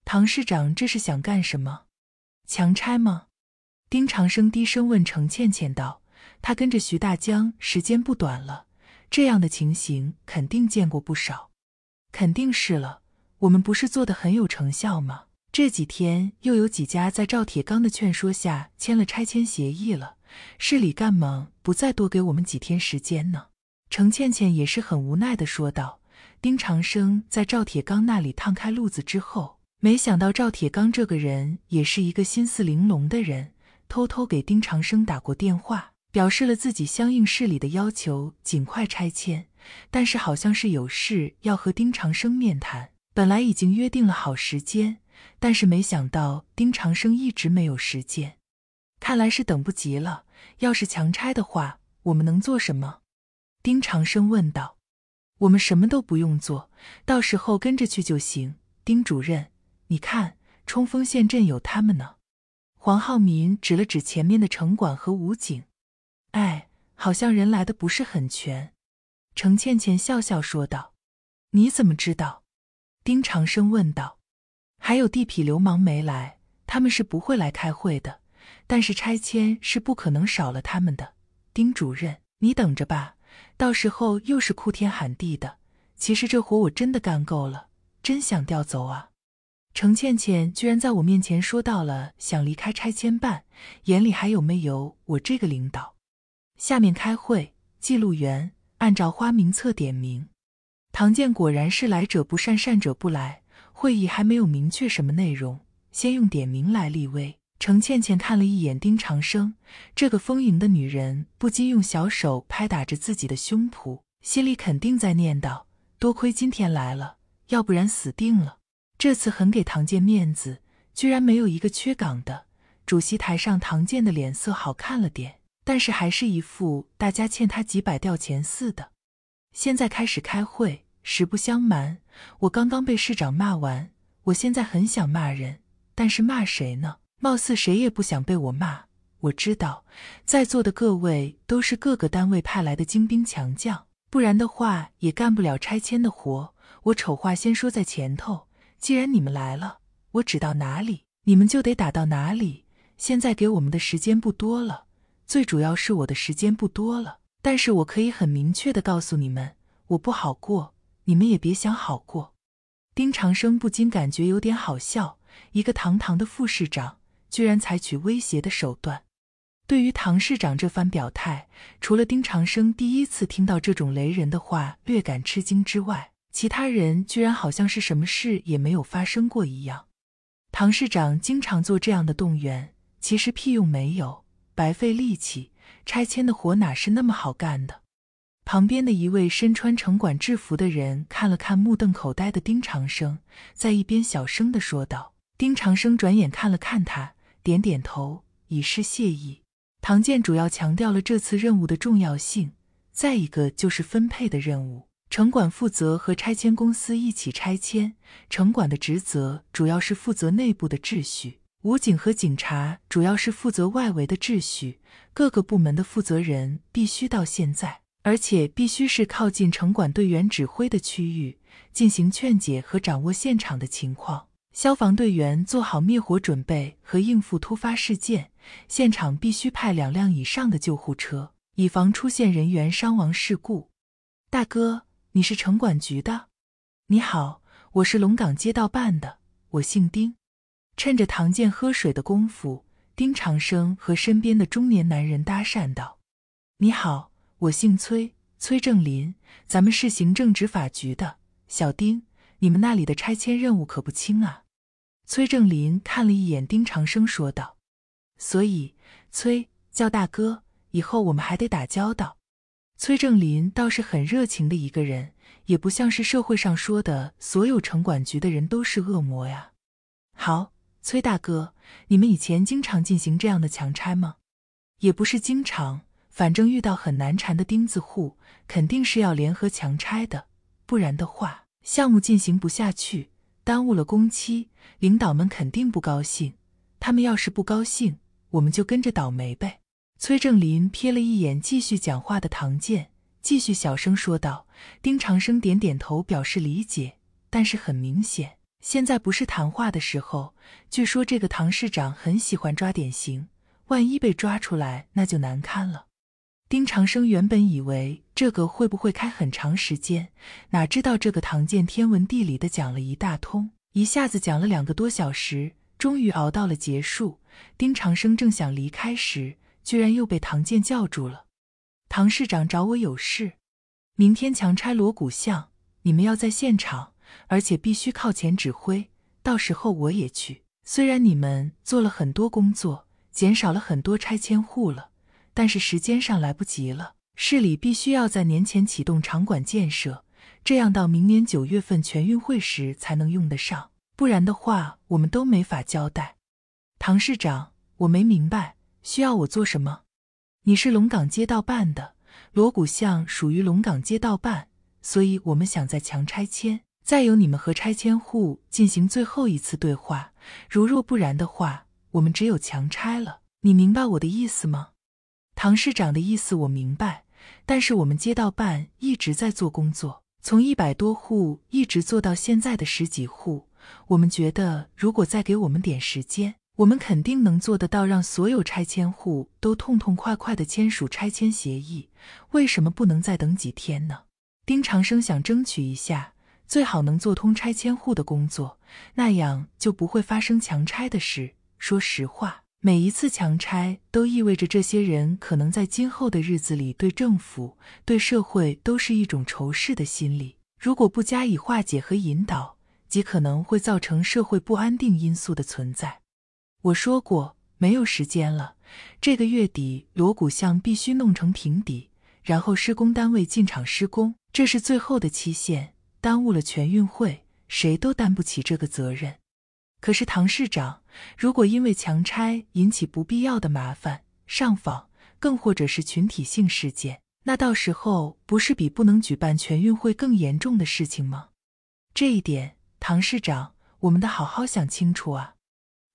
唐市长这是想干什么？强拆吗？丁长生低声问程倩倩道：“他跟着徐大江时间不短了，这样的情形肯定见过不少，肯定是了。”我们不是做的很有成效吗？这几天又有几家在赵铁刚的劝说下签了拆迁协议了，市里干嘛不再多给我们几天时间呢？程倩倩也是很无奈的说道。丁长生在赵铁刚那里趟开路子之后，没想到赵铁刚这个人也是一个心思玲珑的人，偷偷给丁长生打过电话，表示了自己相应市里的要求，尽快拆迁，但是好像是有事要和丁长生面谈。本来已经约定了好时间，但是没想到丁长生一直没有时间，看来是等不及了。要是强拆的话，我们能做什么？丁长生问道。我们什么都不用做，到时候跟着去就行。丁主任，你看，冲锋陷阵有他们呢。黄浩民指了指前面的城管和武警。哎，好像人来的不是很全。程倩倩笑笑说道：“你怎么知道？”丁长生问道：“还有地痞流氓没来？他们是不会来开会的。但是拆迁是不可能少了他们的。丁主任，你等着吧，到时候又是哭天喊地的。其实这活我真的干够了，真想调走啊。”程倩倩居然在我面前说到了想离开拆迁办，眼里还有没有我这个领导？下面开会，记录员按照花名册点名。唐健果然是来者不善，善者不来。会议还没有明确什么内容，先用点名来立威。程倩倩看了一眼丁长生，这个丰盈的女人不禁用小手拍打着自己的胸脯，心里肯定在念叨：多亏今天来了，要不然死定了。这次很给唐健面子，居然没有一个缺岗的。主席台上，唐健的脸色好看了点，但是还是一副大家欠他几百吊钱似的。现在开始开会。实不相瞒，我刚刚被市长骂完，我现在很想骂人，但是骂谁呢？貌似谁也不想被我骂。我知道，在座的各位都是各个单位派来的精兵强将，不然的话也干不了拆迁的活。我丑话先说在前头，既然你们来了，我指到哪里，你们就得打到哪里。现在给我们的时间不多了，最主要是我的时间不多了。但是我可以很明确的告诉你们，我不好过。你们也别想好过，丁长生不禁感觉有点好笑。一个堂堂的副市长，居然采取威胁的手段。对于唐市长这番表态，除了丁长生第一次听到这种雷人的话，略感吃惊之外，其他人居然好像是什么事也没有发生过一样。唐市长经常做这样的动员，其实屁用没有，白费力气。拆迁的活哪是那么好干的？旁边的一位身穿城管制服的人看了看目瞪口呆的丁长生，在一边小声的说道。丁长生转眼看了看他，点点头，以示谢意。唐建主要强调了这次任务的重要性，再一个就是分配的任务。城管负责和拆迁公司一起拆迁，城管的职责主要是负责内部的秩序，武警和警察主要是负责外围的秩序。各个部门的负责人必须到现在。而且必须是靠近城管队员指挥的区域进行劝解和掌握现场的情况。消防队员做好灭火准备和应付突发事件。现场必须派两辆以上的救护车，以防出现人员伤亡事故。大哥，你是城管局的？你好，我是龙岗街道办的，我姓丁。趁着唐健喝水的功夫，丁长生和身边的中年男人搭讪道：“你好。”我姓崔，崔正林，咱们是行政执法局的。小丁，你们那里的拆迁任务可不轻啊。崔正林看了一眼丁长生，说道：“所以，崔叫大哥，以后我们还得打交道。”崔正林倒是很热情的一个人，也不像是社会上说的所有城管局的人都是恶魔呀。好，崔大哥，你们以前经常进行这样的强拆吗？也不是经常。反正遇到很难缠的钉子户，肯定是要联合强拆的，不然的话，项目进行不下去，耽误了工期，领导们肯定不高兴。他们要是不高兴，我们就跟着倒霉呗。崔正林瞥了一眼继续讲话的唐建，继续小声说道。丁长生点点头表示理解，但是很明显，现在不是谈话的时候。据说这个唐市长很喜欢抓典型，万一被抓出来，那就难堪了。丁长生原本以为这个会不会开很长时间，哪知道这个唐建天文地理的讲了一大通，一下子讲了两个多小时，终于熬到了结束。丁长生正想离开时，居然又被唐建叫住了：“唐市长找我有事，明天强拆锣鼓巷，你们要在现场，而且必须靠前指挥。到时候我也去。虽然你们做了很多工作，减少了很多拆迁户了。”但是时间上来不及了，市里必须要在年前启动场馆建设，这样到明年九月份全运会时才能用得上。不然的话，我们都没法交代。唐市长，我没明白，需要我做什么？你是龙岗街道办的，锣鼓巷属于龙岗街道办，所以我们想在强拆迁，再由你们和拆迁户进行最后一次对话。如若不然的话，我们只有强拆了。你明白我的意思吗？唐市长的意思我明白，但是我们街道办一直在做工作，从一百多户一直做到现在的十几户。我们觉得，如果再给我们点时间，我们肯定能做得到，让所有拆迁户都痛痛快快的签署拆迁协议。为什么不能再等几天呢？丁长生想争取一下，最好能做通拆迁户的工作，那样就不会发生强拆的事。说实话。每一次强拆都意味着这些人可能在今后的日子里对政府、对社会都是一种仇视的心理。如果不加以化解和引导，极可能会造成社会不安定因素的存在。我说过，没有时间了，这个月底锣鼓巷必须弄成平底，然后施工单位进场施工，这是最后的期限。耽误了全运会，谁都担不起这个责任。可是唐市长。如果因为强拆引起不必要的麻烦、上访，更或者是群体性事件，那到时候不是比不能举办全运会更严重的事情吗？这一点，唐市长，我们得好好想清楚啊。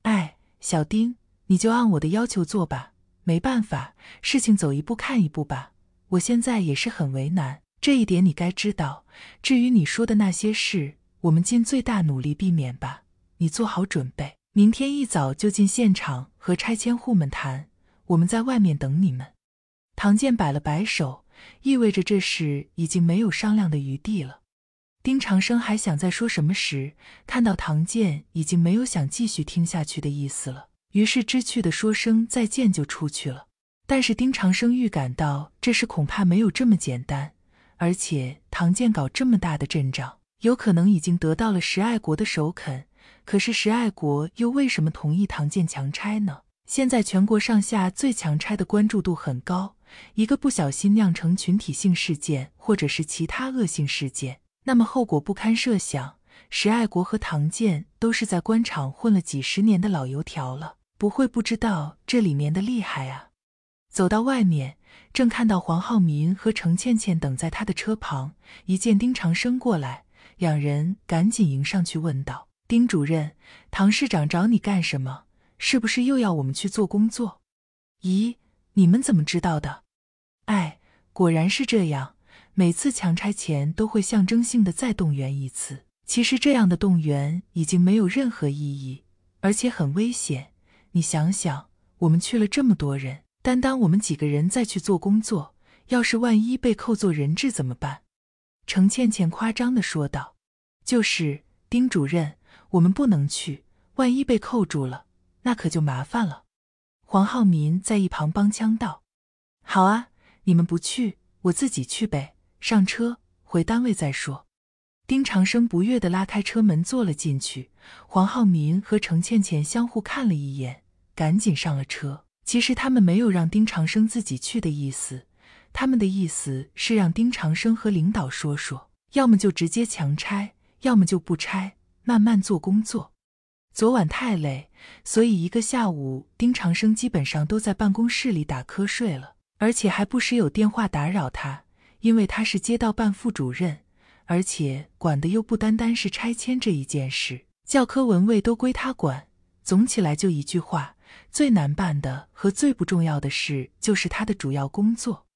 哎，小丁，你就按我的要求做吧。没办法，事情走一步看一步吧。我现在也是很为难，这一点你该知道。至于你说的那些事，我们尽最大努力避免吧。你做好准备。明天一早就进现场和拆迁户们谈，我们在外面等你们。唐健摆了摆手，意味着这事已经没有商量的余地了。丁长生还想再说什么时，看到唐健已经没有想继续听下去的意思了，于是知趣的说声再见就出去了。但是丁长生预感到这事恐怕没有这么简单，而且唐健搞这么大的阵仗，有可能已经得到了石爱国的首肯。可是石爱国又为什么同意唐建强拆呢？现在全国上下最强拆的关注度很高，一个不小心酿成群体性事件或者是其他恶性事件，那么后果不堪设想。石爱国和唐建都是在官场混了几十年的老油条了，不会不知道这里面的厉害啊。走到外面，正看到黄浩民和程倩倩等在他的车旁，一见丁长生过来，两人赶紧迎上去问道。丁主任，唐市长找你干什么？是不是又要我们去做工作？咦，你们怎么知道的？哎，果然是这样。每次强拆前都会象征性的再动员一次，其实这样的动员已经没有任何意义，而且很危险。你想想，我们去了这么多人，单单我们几个人再去做工作，要是万一被扣做人质怎么办？程倩倩夸张的说道。就是，丁主任。我们不能去，万一被扣住了，那可就麻烦了。”黄浩民在一旁帮腔道，“好啊，你们不去，我自己去呗。上车，回单位再说。”丁长生不悦的拉开车门坐了进去，黄浩民和程倩倩相互看了一眼，赶紧上了车。其实他们没有让丁长生自己去的意思，他们的意思是让丁长生和领导说说，要么就直接强拆，要么就不拆。慢慢做工作。昨晚太累，所以一个下午，丁长生基本上都在办公室里打瞌睡了，而且还不时有电话打扰他。因为他是街道办副主任，而且管的又不单单是拆迁这一件事，教科文卫都归他管。总起来就一句话：最难办的和最不重要的事，就是他的主要工作。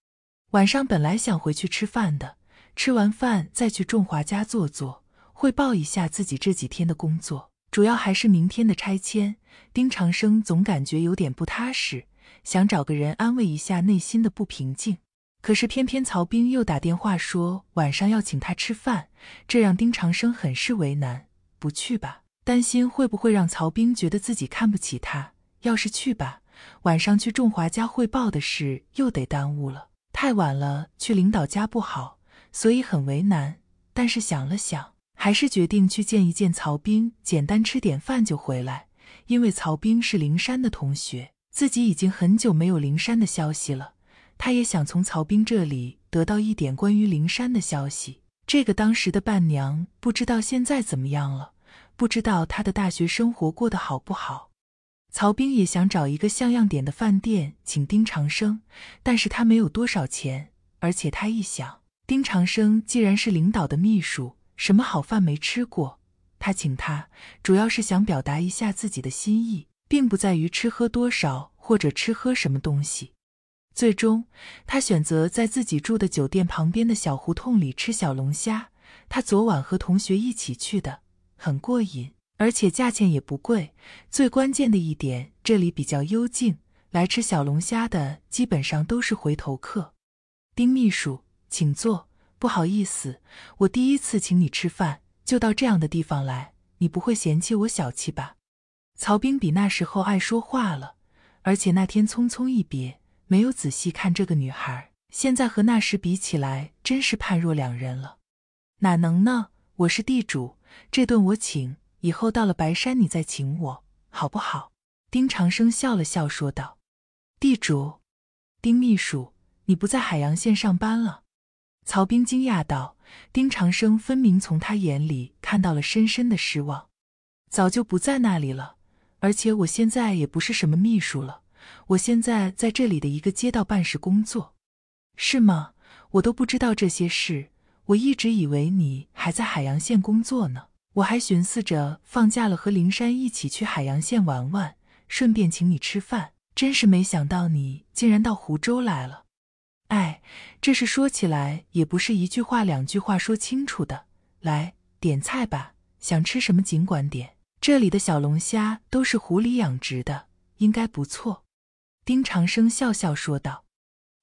晚上本来想回去吃饭的，吃完饭再去仲华家坐坐。汇报一下自己这几天的工作，主要还是明天的拆迁。丁长生总感觉有点不踏实，想找个人安慰一下内心的不平静。可是偏偏曹兵又打电话说晚上要请他吃饭，这让丁长生很是为难。不去吧，担心会不会让曹兵觉得自己看不起他；要是去吧，晚上去仲华家汇报的事又得耽误了。太晚了去领导家不好，所以很为难。但是想了想。还是决定去见一见曹兵，简单吃点饭就回来，因为曹兵是灵山的同学，自己已经很久没有灵山的消息了，他也想从曹兵这里得到一点关于灵山的消息。这个当时的伴娘不知道现在怎么样了，不知道他的大学生活过得好不好。曹兵也想找一个像样点的饭店请丁长生，但是他没有多少钱，而且他一想，丁长生既然是领导的秘书。什么好饭没吃过？他请他主要是想表达一下自己的心意，并不在于吃喝多少或者吃喝什么东西。最终，他选择在自己住的酒店旁边的小胡同里吃小龙虾。他昨晚和同学一起去的，很过瘾，而且价钱也不贵。最关键的一点，这里比较幽静，来吃小龙虾的基本上都是回头客。丁秘书，请坐。不好意思，我第一次请你吃饭，就到这样的地方来，你不会嫌弃我小气吧？曹兵比那时候爱说话了，而且那天匆匆一别，没有仔细看这个女孩，现在和那时比起来，真是判若两人了。哪能呢？我是地主，这顿我请，以后到了白山你再请我，好不好？丁长生笑了笑说道：“地主，丁秘书，你不在海洋县上班了？”曹兵惊讶道：“丁长生分明从他眼里看到了深深的失望，早就不在那里了。而且我现在也不是什么秘书了，我现在在这里的一个街道办事工作，是吗？我都不知道这些事，我一直以为你还在海洋县工作呢。我还寻思着放假了和灵山一起去海洋县玩玩，顺便请你吃饭。真是没想到你竟然到湖州来了。”哎，这事说起来也不是一句话两句话说清楚的。来，点菜吧，想吃什么尽管点。这里的小龙虾都是湖里养殖的，应该不错。丁长生笑笑说道：“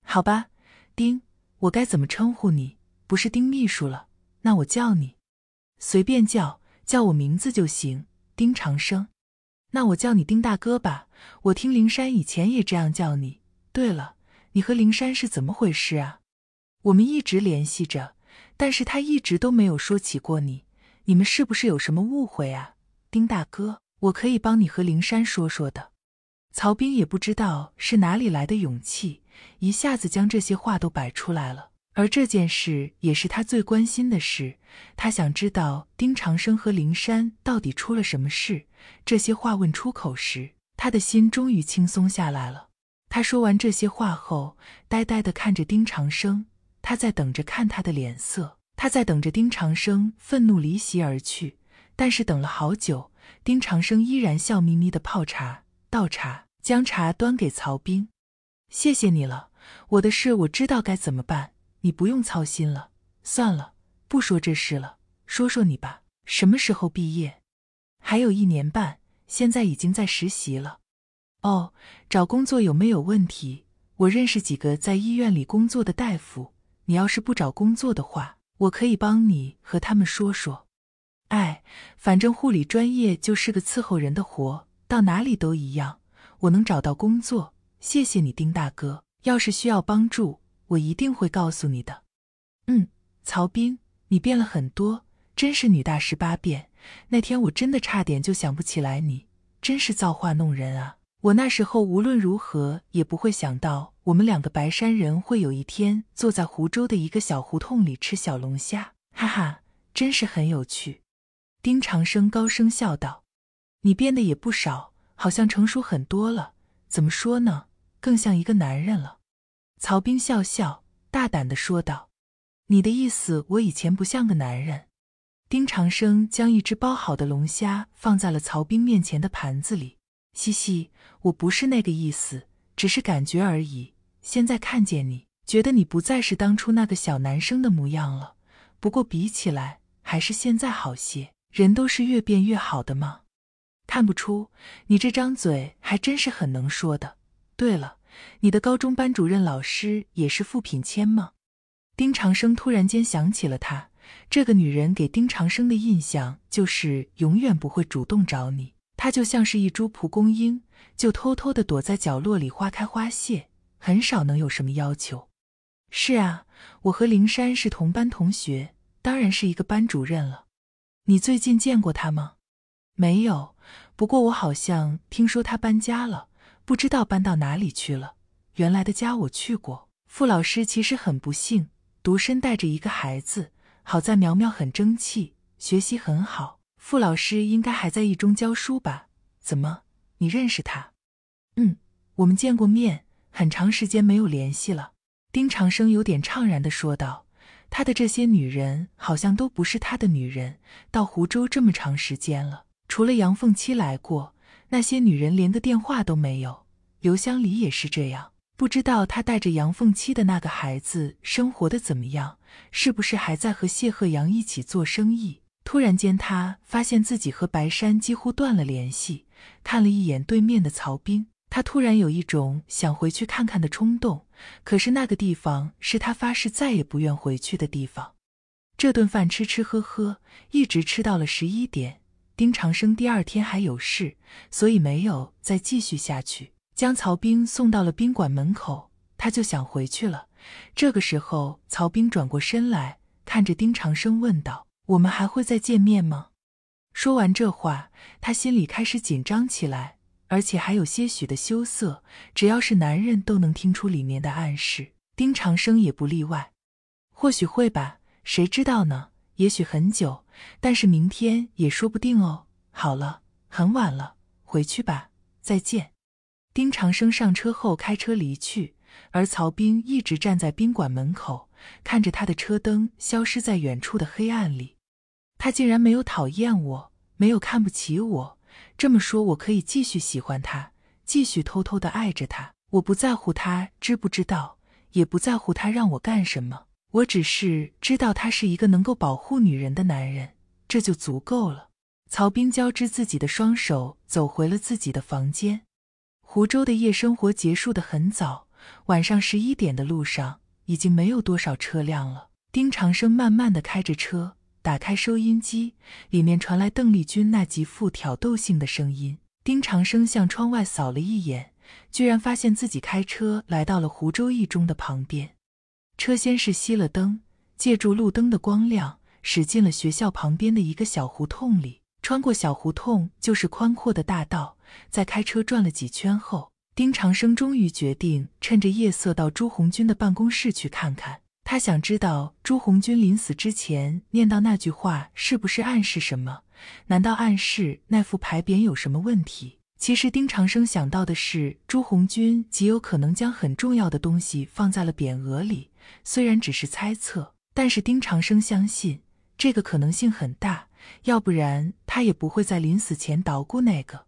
好吧，丁，我该怎么称呼你？不是丁秘书了，那我叫你……随便叫，叫我名字就行，丁长生。那我叫你丁大哥吧，我听灵山以前也这样叫你。对了。”你和灵山是怎么回事啊？我们一直联系着，但是他一直都没有说起过你。你们是不是有什么误会啊，丁大哥？我可以帮你和灵山说说的。曹兵也不知道是哪里来的勇气，一下子将这些话都摆出来了。而这件事也是他最关心的事，他想知道丁长生和灵山到底出了什么事。这些话问出口时，他的心终于轻松下来了。他说完这些话后，呆呆的看着丁长生，他在等着看他的脸色，他在等着丁长生愤怒离席而去。但是等了好久，丁长生依然笑眯眯的泡茶、倒茶，将茶端给曹兵。谢谢你了，我的事我知道该怎么办，你不用操心了。算了，不说这事了，说说你吧，什么时候毕业？还有一年半，现在已经在实习了。哦，找工作有没有问题？我认识几个在医院里工作的大夫，你要是不找工作的话，我可以帮你和他们说说。哎，反正护理专业就是个伺候人的活，到哪里都一样。我能找到工作，谢谢你，丁大哥。要是需要帮助，我一定会告诉你的。嗯，曹斌，你变了很多，真是女大十八变。那天我真的差点就想不起来你，真是造化弄人啊。我那时候无论如何也不会想到，我们两个白山人会有一天坐在湖州的一个小胡同里吃小龙虾，哈哈，真是很有趣。丁长生高声笑道：“你变得也不少，好像成熟很多了。怎么说呢？更像一个男人了。”曹兵笑笑，大胆的说道：“你的意思，我以前不像个男人？”丁长生将一只包好的龙虾放在了曹兵面前的盘子里。嘻嘻，我不是那个意思，只是感觉而已。现在看见你，觉得你不再是当初那个小男生的模样了。不过比起来，还是现在好些。人都是越变越好的吗？看不出，你这张嘴还真是很能说的。对了，你的高中班主任老师也是傅品谦吗？丁长生突然间想起了她。这个女人给丁长生的印象就是永远不会主动找你。他就像是一株蒲公英，就偷偷的躲在角落里，花开花谢，很少能有什么要求。是啊，我和灵山是同班同学，当然是一个班主任了。你最近见过他吗？没有。不过我好像听说他搬家了，不知道搬到哪里去了。原来的家我去过。傅老师其实很不幸，独身带着一个孩子，好在苗苗很争气，学习很好。傅老师应该还在一中教书吧？怎么，你认识他？嗯，我们见过面，很长时间没有联系了。丁长生有点怅然的说道：“他的这些女人好像都不是他的女人。到湖州这么长时间了，除了杨凤七来过，那些女人连个电话都没有。刘香里也是这样。不知道他带着杨凤七的那个孩子生活的怎么样，是不是还在和谢鹤阳一起做生意？”突然间，他发现自己和白山几乎断了联系，看了一眼对面的曹斌，他突然有一种想回去看看的冲动。可是那个地方是他发誓再也不愿回去的地方。这顿饭吃吃喝喝，一直吃到了十一点。丁长生第二天还有事，所以没有再继续下去，将曹兵送到了宾馆门口，他就想回去了。这个时候，曹兵转过身来看着丁长生问道。我们还会再见面吗？说完这话，他心里开始紧张起来，而且还有些许的羞涩。只要是男人，都能听出里面的暗示，丁长生也不例外。或许会吧，谁知道呢？也许很久，但是明天也说不定哦。好了，很晚了，回去吧，再见。丁长生上车后开车离去，而曹兵一直站在宾馆门口，看着他的车灯消失在远处的黑暗里。他竟然没有讨厌我，没有看不起我。这么说，我可以继续喜欢他，继续偷偷的爱着他。我不在乎他知不知道，也不在乎他让我干什么。我只是知道他是一个能够保护女人的男人，这就足够了。曹兵交织自己的双手，走回了自己的房间。湖州的夜生活结束的很早，晚上十一点的路上已经没有多少车辆了。丁长生慢慢的开着车。打开收音机，里面传来邓丽君那极富挑逗性的声音。丁长生向窗外扫了一眼，居然发现自己开车来到了湖州一中的旁边。车先是熄了灯，借助路灯的光亮，驶进了学校旁边的一个小胡同里。穿过小胡同，就是宽阔的大道。在开车转了几圈后，丁长生终于决定趁着夜色到朱红军的办公室去看看。他想知道朱红军临死之前念到那句话是不是暗示什么？难道暗示那副牌匾有什么问题？其实丁长生想到的是，朱红军极有可能将很重要的东西放在了匾额里。虽然只是猜测，但是丁长生相信这个可能性很大，要不然他也不会在临死前捣鼓那个。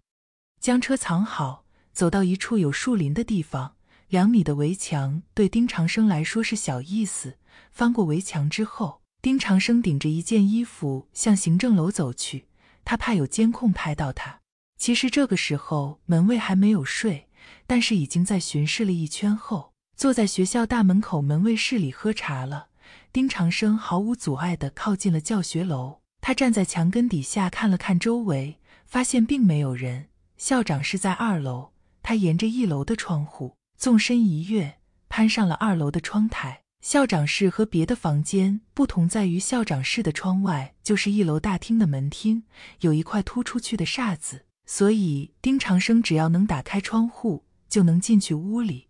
将车藏好，走到一处有树林的地方。两米的围墙对丁长生来说是小意思。翻过围墙之后，丁长生顶着一件衣服向行政楼走去。他怕有监控拍到他。其实这个时候门卫还没有睡，但是已经在巡视了一圈后，坐在学校大门口门卫室里喝茶了。丁长生毫无阻碍地靠近了教学楼。他站在墙根底下看了看周围，发现并没有人。校长是在二楼。他沿着一楼的窗户。纵身一跃，攀上了二楼的窗台。校长室和别的房间不同，在于校长室的窗外就是一楼大厅的门厅，有一块凸出去的煞子，所以丁长生只要能打开窗户，就能进去屋里。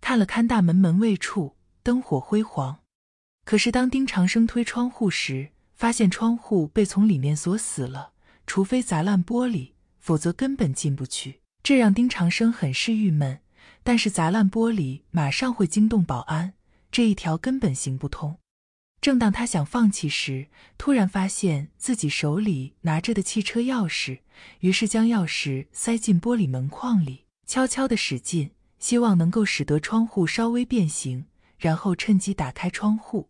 看了看大门门卫处，灯火辉煌。可是当丁长生推窗户时，发现窗户被从里面锁死了，除非砸烂玻璃，否则根本进不去。这让丁长生很是郁闷。但是砸烂玻璃马上会惊动保安，这一条根本行不通。正当他想放弃时，突然发现自己手里拿着的汽车钥匙，于是将钥匙塞进玻璃门框里，悄悄地使劲，希望能够使得窗户稍微变形，然后趁机打开窗户。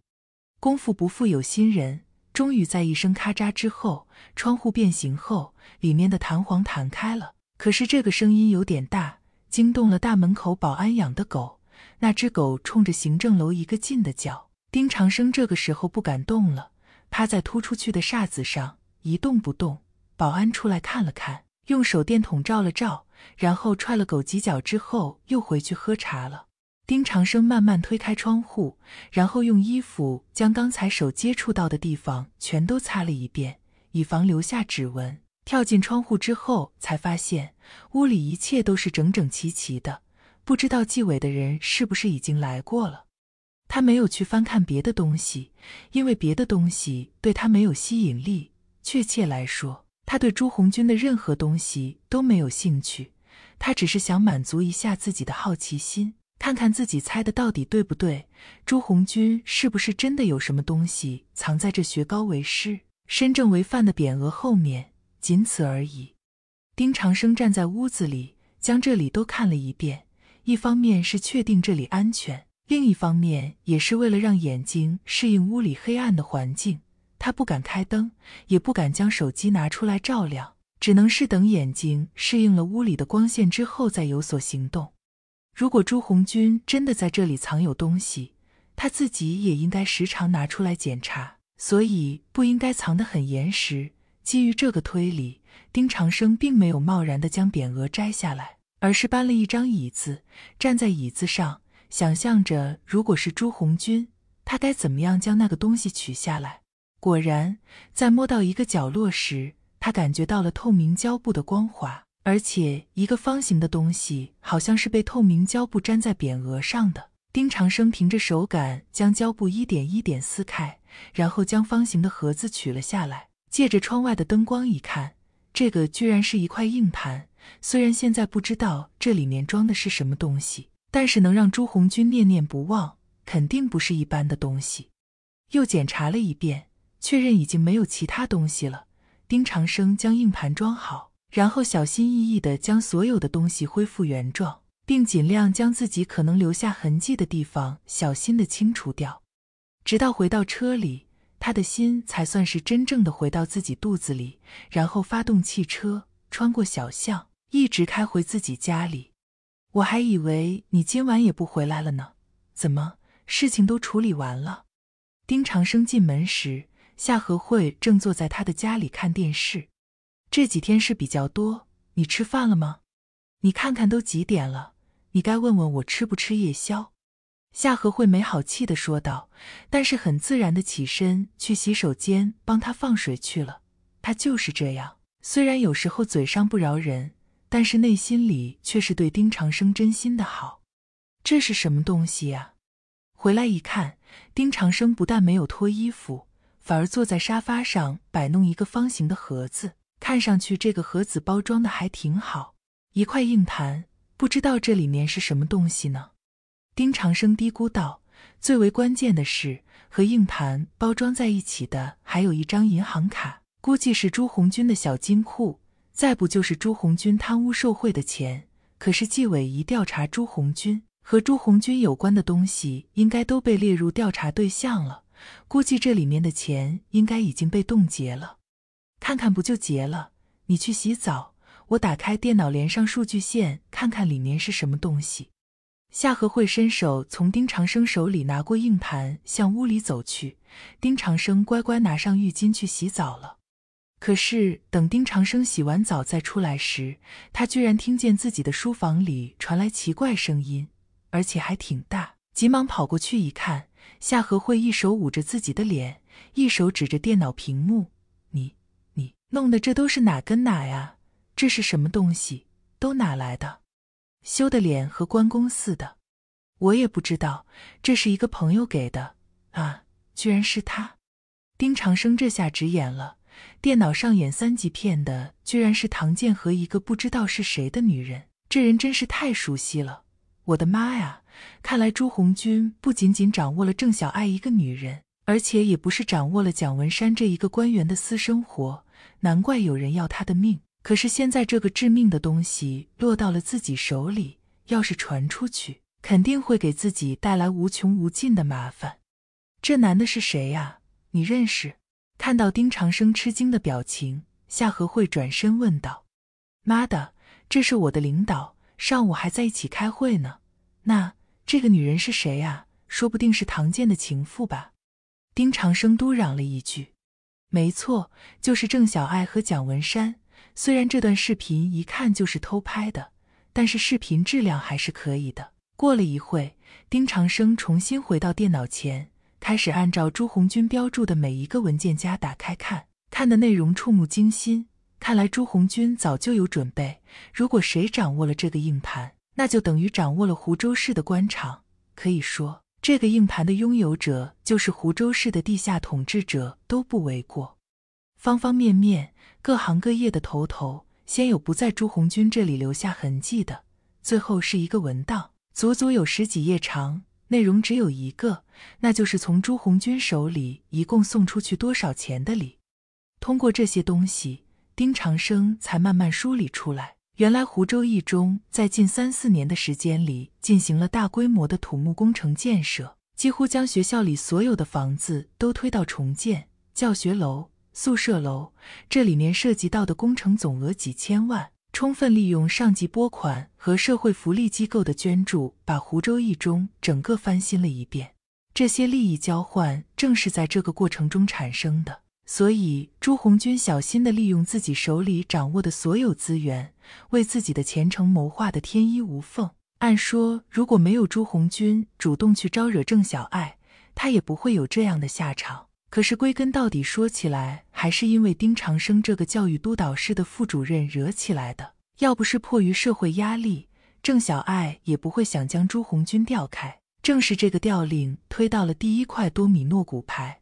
功夫不负有心人，终于在一声咔嚓之后，窗户变形后，里面的弹簧弹开了。可是这个声音有点大。惊动了大门口保安养的狗，那只狗冲着行政楼一个劲的叫。丁长生这个时候不敢动了，趴在突出去的煞子上一动不动。保安出来看了看，用手电筒照了照，然后踹了狗几脚之后又回去喝茶了。丁长生慢慢推开窗户，然后用衣服将刚才手接触到的地方全都擦了一遍，以防留下指纹。跳进窗户之后，才发现屋里一切都是整整齐齐的。不知道纪委的人是不是已经来过了？他没有去翻看别的东西，因为别的东西对他没有吸引力。确切来说，他对朱红军的任何东西都没有兴趣。他只是想满足一下自己的好奇心，看看自己猜的到底对不对。朱红军是不是真的有什么东西藏在这学高为师，身正为范的匾额后面？仅此而已。丁长生站在屋子里，将这里都看了一遍。一方面是确定这里安全，另一方面也是为了让眼睛适应屋里黑暗的环境。他不敢开灯，也不敢将手机拿出来照亮，只能是等眼睛适应了屋里的光线之后再有所行动。如果朱红军真的在这里藏有东西，他自己也应该时常拿出来检查，所以不应该藏得很严实。基于这个推理，丁长生并没有贸然的将匾额摘下来，而是搬了一张椅子，站在椅子上，想象着如果是朱红军，他该怎么样将那个东西取下来。果然，在摸到一个角落时，他感觉到了透明胶布的光滑，而且一个方形的东西好像是被透明胶布粘在匾额上的。丁长生凭着手感将胶布一点一点撕开，然后将方形的盒子取了下来。借着窗外的灯光一看，这个居然是一块硬盘。虽然现在不知道这里面装的是什么东西，但是能让朱红军念念不忘，肯定不是一般的东西。又检查了一遍，确认已经没有其他东西了。丁长生将硬盘装好，然后小心翼翼的将所有的东西恢复原状，并尽量将自己可能留下痕迹的地方小心的清除掉，直到回到车里。他的心才算是真正的回到自己肚子里，然后发动汽车，穿过小巷，一直开回自己家里。我还以为你今晚也不回来了呢。怎么，事情都处理完了？丁长生进门时，夏荷慧正坐在他的家里看电视。这几天事比较多，你吃饭了吗？你看看都几点了，你该问问我吃不吃夜宵。夏荷会没好气的说道，但是很自然的起身去洗手间帮他放水去了。他就是这样，虽然有时候嘴上不饶人，但是内心里却是对丁长生真心的好。这是什么东西呀？回来一看，丁长生不但没有脱衣服，反而坐在沙发上摆弄一个方形的盒子，看上去这个盒子包装的还挺好，一块硬盘，不知道这里面是什么东西呢？丁长生嘀咕道：“最为关键的是，和硬盘包装在一起的还有一张银行卡，估计是朱红军的小金库。再不就是朱红军贪污受贿的钱。可是纪委一调查朱红军，和朱红军有关的东西应该都被列入调查对象了，估计这里面的钱应该已经被冻结了。看看不就结了？你去洗澡，我打开电脑，连上数据线，看看里面是什么东西。”夏荷慧伸手从丁长生手里拿过硬盘，向屋里走去。丁长生乖乖拿上浴巾去洗澡了。可是等丁长生洗完澡再出来时，他居然听见自己的书房里传来奇怪声音，而且还挺大。急忙跑过去一看，夏荷慧一手捂着自己的脸，一手指着电脑屏幕：“你，你弄的这都是哪跟哪呀？这是什么东西？都哪来的？”羞的脸和关公似的，我也不知道，这是一个朋友给的啊，居然是他，丁长生这下直眼了，电脑上演三级片的居然是唐建和一个不知道是谁的女人，这人真是太熟悉了，我的妈呀，看来朱红军不仅仅掌握了郑小爱一个女人，而且也不是掌握了蒋文山这一个官员的私生活，难怪有人要他的命。可是现在这个致命的东西落到了自己手里，要是传出去，肯定会给自己带来无穷无尽的麻烦。这男的是谁呀？你认识？看到丁长生吃惊的表情，夏荷慧转身问道：“妈的，这是我的领导，上午还在一起开会呢。”那这个女人是谁呀？说不定是唐健的情妇吧？丁长生嘟嚷了一句：“没错，就是郑小爱和蒋文山。”虽然这段视频一看就是偷拍的，但是视频质量还是可以的。过了一会，丁长生重新回到电脑前，开始按照朱红军标注的每一个文件夹打开看。看的内容触目惊心，看来朱红军早就有准备。如果谁掌握了这个硬盘，那就等于掌握了湖州市的官场。可以说，这个硬盘的拥有者就是湖州市的地下统治者都不为过。方方面面。各行各业的头头，先有不在朱红军这里留下痕迹的，最后是一个文档，足足有十几页长，内容只有一个，那就是从朱红军手里一共送出去多少钱的礼。通过这些东西，丁长生才慢慢梳理出来，原来湖州一中在近三四年的时间里进行了大规模的土木工程建设，几乎将学校里所有的房子都推到重建，教学楼。宿舍楼，这里面涉及到的工程总额几千万，充分利用上级拨款和社会福利机构的捐助，把湖州一中整个翻新了一遍。这些利益交换正是在这个过程中产生的。所以朱红军小心的利用自己手里掌握的所有资源，为自己的前程谋划的天衣无缝。按说，如果没有朱红军主动去招惹郑小爱，他也不会有这样的下场。可是归根到底说起来，还是因为丁长生这个教育督导室的副主任惹起来的。要不是迫于社会压力，郑小爱也不会想将朱红军调开。正是这个调令推到了第一块多米诺骨牌。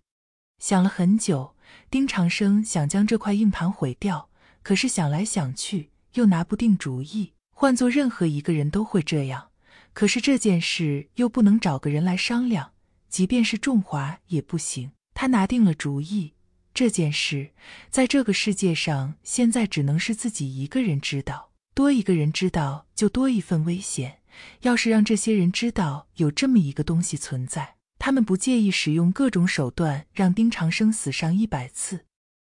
想了很久，丁长生想将这块硬盘毁掉，可是想来想去又拿不定主意。换做任何一个人都会这样，可是这件事又不能找个人来商量，即便是仲华也不行。他拿定了主意，这件事在这个世界上现在只能是自己一个人知道，多一个人知道就多一份危险。要是让这些人知道有这么一个东西存在，他们不介意使用各种手段让丁长生死上一百次。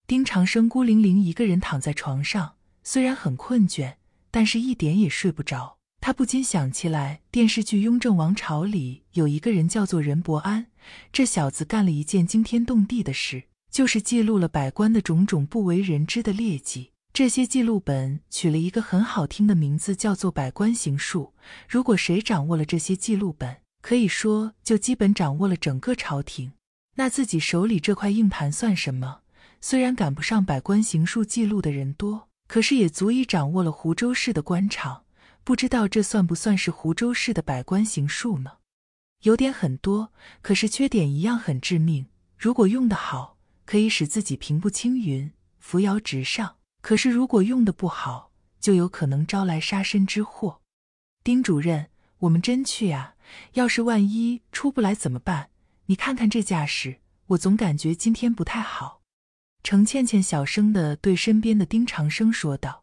丁长生孤零零一个人躺在床上，虽然很困倦，但是一点也睡不着。他不禁想起来电视剧《雍正王朝》里有一个人叫做任伯安。这小子干了一件惊天动地的事，就是记录了百官的种种不为人知的劣迹。这些记录本取了一个很好听的名字，叫做《百官行述》。如果谁掌握了这些记录本，可以说就基本掌握了整个朝廷。那自己手里这块硬盘算什么？虽然赶不上《百官行述》记录的人多，可是也足以掌握了湖州市的官场。不知道这算不算是湖州市的《百官行述》呢？优点很多，可是缺点一样很致命。如果用得好，可以使自己平步青云、扶摇直上；可是如果用得不好，就有可能招来杀身之祸。丁主任，我们真去啊？要是万一出不来怎么办？你看看这架势，我总感觉今天不太好。程倩倩小声地对身边的丁长生说道。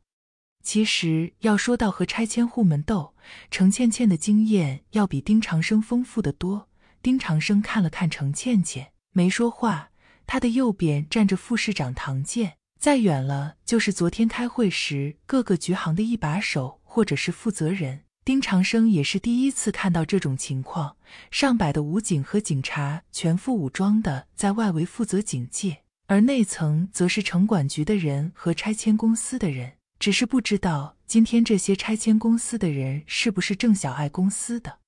其实要说到和拆迁户们斗，程倩倩的经验要比丁长生丰富的多。丁长生看了看程倩倩，没说话。他的右边站着副市长唐健，再远了就是昨天开会时各个局行的一把手或者是负责人。丁长生也是第一次看到这种情况，上百的武警和警察全副武装的在外围负责警戒，而内层则是城管局的人和拆迁公司的人。只是不知道今天这些拆迁公司的人是不是郑小爱公司的？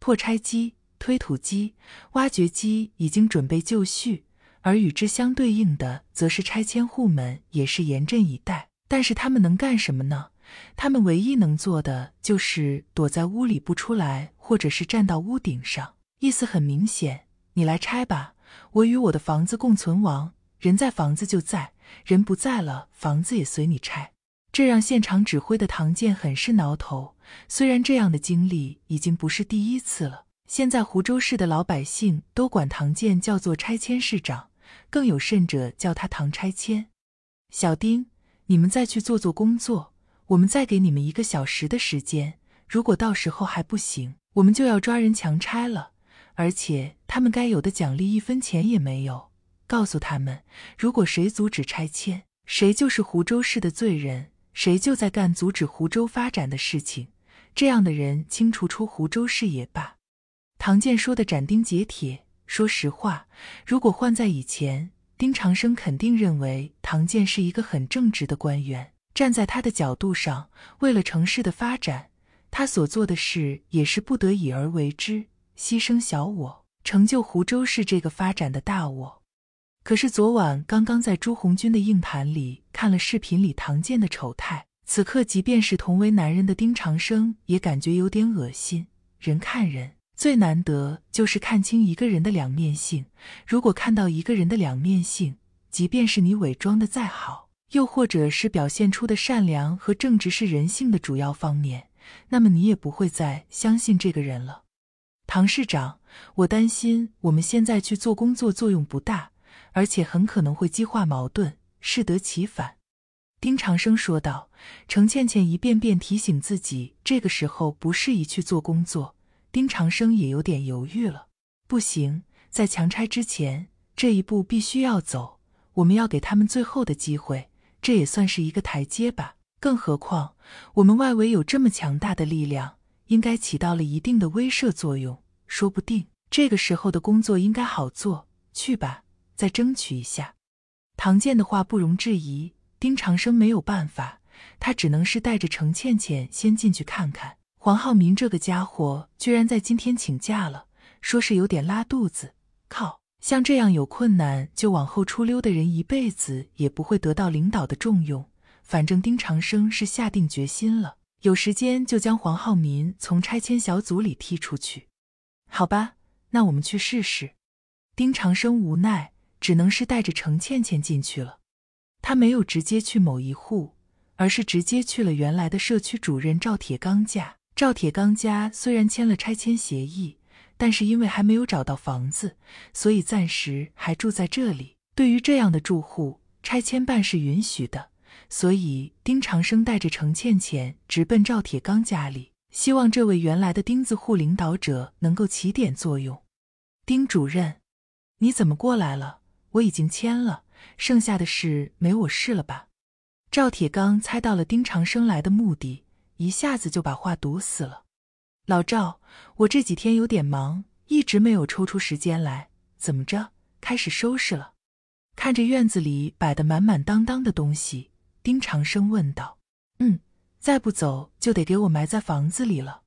破拆机、推土机、挖掘机已经准备就绪，而与之相对应的，则是拆迁户们也是严阵以待。但是他们能干什么呢？他们唯一能做的就是躲在屋里不出来，或者是站到屋顶上。意思很明显：你来拆吧，我与我的房子共存亡。人在，房子就在；人不在了，房子也随你拆。这让现场指挥的唐建很是挠头。虽然这样的经历已经不是第一次了，现在湖州市的老百姓都管唐建叫做“拆迁市长”，更有甚者叫他“唐拆迁”。小丁，你们再去做做工作，我们再给你们一个小时的时间。如果到时候还不行，我们就要抓人强拆了。而且他们该有的奖励一分钱也没有。告诉他们，如果谁阻止拆迁，谁就是湖州市的罪人。谁就在干阻止湖州发展的事情，这样的人清除出湖州市也罢。唐建说的斩钉截铁。说实话，如果换在以前，丁长生肯定认为唐建是一个很正直的官员。站在他的角度上，为了城市的发展，他所做的事也是不得已而为之，牺牲小我，成就湖州市这个发展的大我。可是昨晚刚刚在朱红军的硬盘里看了视频里唐建的丑态，此刻即便是同为男人的丁长生也感觉有点恶心。人看人最难得就是看清一个人的两面性。如果看到一个人的两面性，即便是你伪装的再好，又或者是表现出的善良和正直是人性的主要方面，那么你也不会再相信这个人了。唐市长，我担心我们现在去做工作作用不大。而且很可能会激化矛盾，适得其反。”丁长生说道。程倩倩一遍遍提醒自己，这个时候不适宜去做工作。丁长生也有点犹豫了：“不行，在强拆之前，这一步必须要走。我们要给他们最后的机会，这也算是一个台阶吧。更何况，我们外围有这么强大的力量，应该起到了一定的威慑作用。说不定这个时候的工作应该好做。去吧。”再争取一下，唐健的话不容置疑。丁长生没有办法，他只能是带着程倩倩先进去看看。黄浩民这个家伙居然在今天请假了，说是有点拉肚子。靠，像这样有困难就往后出溜的人，一辈子也不会得到领导的重用。反正丁长生是下定决心了，有时间就将黄浩民从拆迁小组里踢出去。好吧，那我们去试试。丁长生无奈。只能是带着程倩倩进去了。他没有直接去某一户，而是直接去了原来的社区主任赵铁刚家。赵铁刚家虽然签了拆迁协议，但是因为还没有找到房子，所以暂时还住在这里。对于这样的住户，拆迁办是允许的。所以丁长生带着程倩倩直奔赵铁刚家里，希望这位原来的钉子户领导者能够起点作用。丁主任，你怎么过来了？我已经签了，剩下的事没我事了吧？赵铁刚猜到了丁长生来的目的，一下子就把话堵死了。老赵，我这几天有点忙，一直没有抽出时间来。怎么着，开始收拾了？看着院子里摆得满满当当的东西，丁长生问道：“嗯，再不走就得给我埋在房子里了。”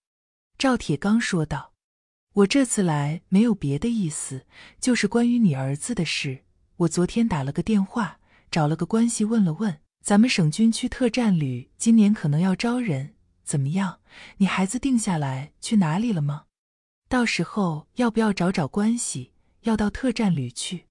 赵铁刚说道：“我这次来没有别的意思，就是关于你儿子的事。”我昨天打了个电话，找了个关系问了问，咱们省军区特战旅今年可能要招人，怎么样？你孩子定下来去哪里了吗？到时候要不要找找关系，要到特战旅去？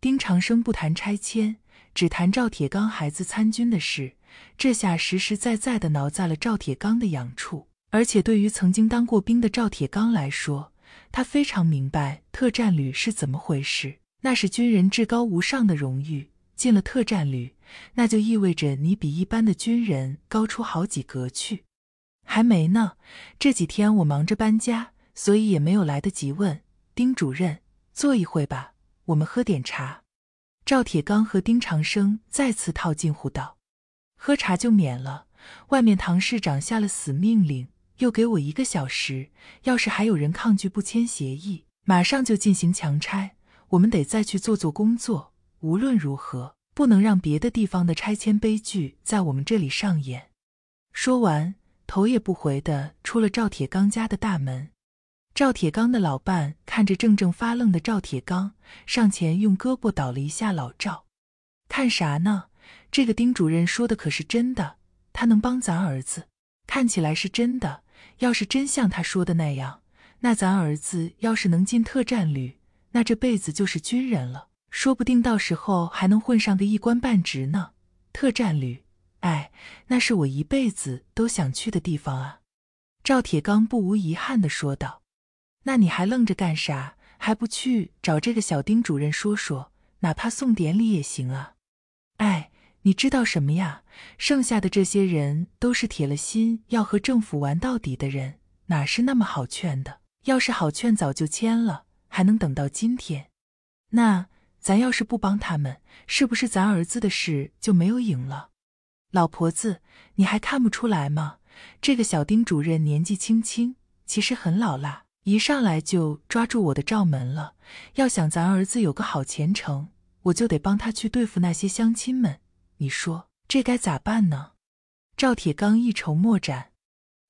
丁长生不谈拆迁，只谈赵铁刚孩子参军的事，这下实实在在的挠在了赵铁刚的痒处。而且对于曾经当过兵的赵铁刚来说，他非常明白特战旅是怎么回事。那是军人至高无上的荣誉。进了特战旅，那就意味着你比一般的军人高出好几格去。还没呢，这几天我忙着搬家，所以也没有来得及问丁主任。坐一会吧，我们喝点茶。赵铁刚和丁长生再次套近乎道：“喝茶就免了。外面唐市长下了死命令，又给我一个小时，要是还有人抗拒不签协议，马上就进行强拆。”我们得再去做做工作，无论如何不能让别的地方的拆迁悲剧在我们这里上演。说完，头也不回的出了赵铁刚家的大门。赵铁刚的老伴看着正正发愣的赵铁刚，上前用胳膊倒了一下老赵：“看啥呢？这个丁主任说的可是真的？他能帮咱儿子？看起来是真的。要是真像他说的那样，那咱儿子要是能进特战旅……”那这辈子就是军人了，说不定到时候还能混上个一官半职呢。特战旅，哎，那是我一辈子都想去的地方啊！赵铁刚不无遗憾的说道。那你还愣着干啥？还不去找这个小丁主任说说，哪怕送点礼也行啊！哎，你知道什么呀？剩下的这些人都是铁了心要和政府玩到底的人，哪是那么好劝的？要是好劝，早就签了。还能等到今天，那咱要是不帮他们，是不是咱儿子的事就没有影了？老婆子，你还看不出来吗？这个小丁主任年纪轻轻，其实很老辣，一上来就抓住我的罩门了。要想咱儿子有个好前程，我就得帮他去对付那些乡亲们。你说这该咋办呢？赵铁刚一筹莫展。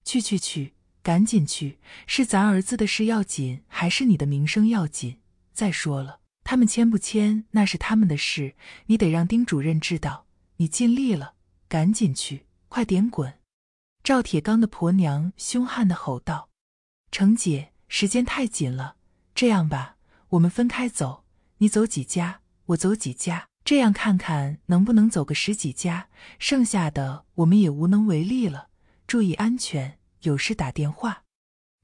去去去！赶紧去！是咱儿子的事要紧，还是你的名声要紧？再说了，他们签不签那是他们的事，你得让丁主任知道。你尽力了，赶紧去，快点滚！赵铁刚的婆娘凶悍的吼道：“程姐，时间太紧了。这样吧，我们分开走，你走几家，我走几家，这样看看能不能走个十几家。剩下的我们也无能为力了。注意安全。”有事打电话，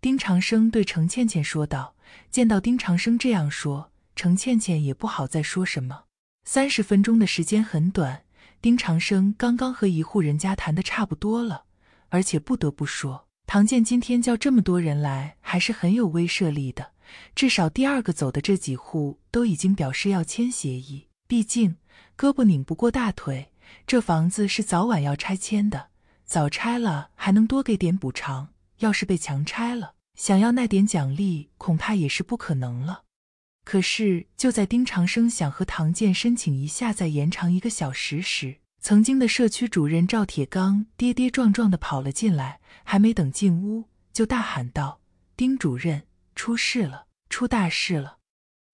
丁长生对程倩倩说道。见到丁长生这样说，程倩倩也不好再说什么。三十分钟的时间很短，丁长生刚刚和一户人家谈的差不多了。而且不得不说，唐健今天叫这么多人来，还是很有威慑力的。至少第二个走的这几户都已经表示要签协议。毕竟胳膊拧不过大腿，这房子是早晚要拆迁的。早拆了还能多给点补偿，要是被强拆了，想要那点奖励恐怕也是不可能了。可是就在丁长生想和唐建申请一下再延长一个小时时，曾经的社区主任赵铁刚跌跌撞撞地跑了进来，还没等进屋就大喊道：“丁主任，出事了，出大事了！”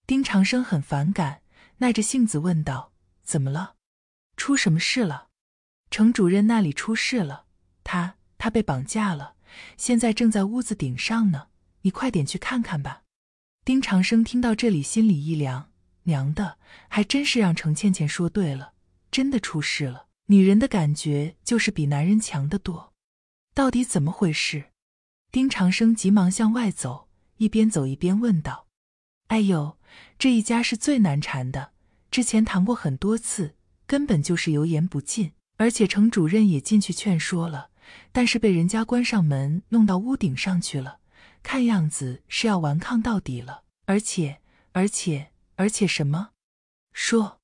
丁长生很反感，耐着性子问道：“怎么了？出什么事了？程主任那里出事了？”他他被绑架了，现在正在屋子顶上呢，你快点去看看吧。丁长生听到这里，心里一凉，娘的，还真是让程倩倩说对了，真的出事了。女人的感觉就是比男人强得多，到底怎么回事？丁长生急忙向外走，一边走一边问道：“哎呦，这一家是最难缠的，之前谈过很多次，根本就是油盐不进，而且程主任也进去劝说了。”但是被人家关上门，弄到屋顶上去了。看样子是要顽抗到底了。而且，而且，而且什么？说！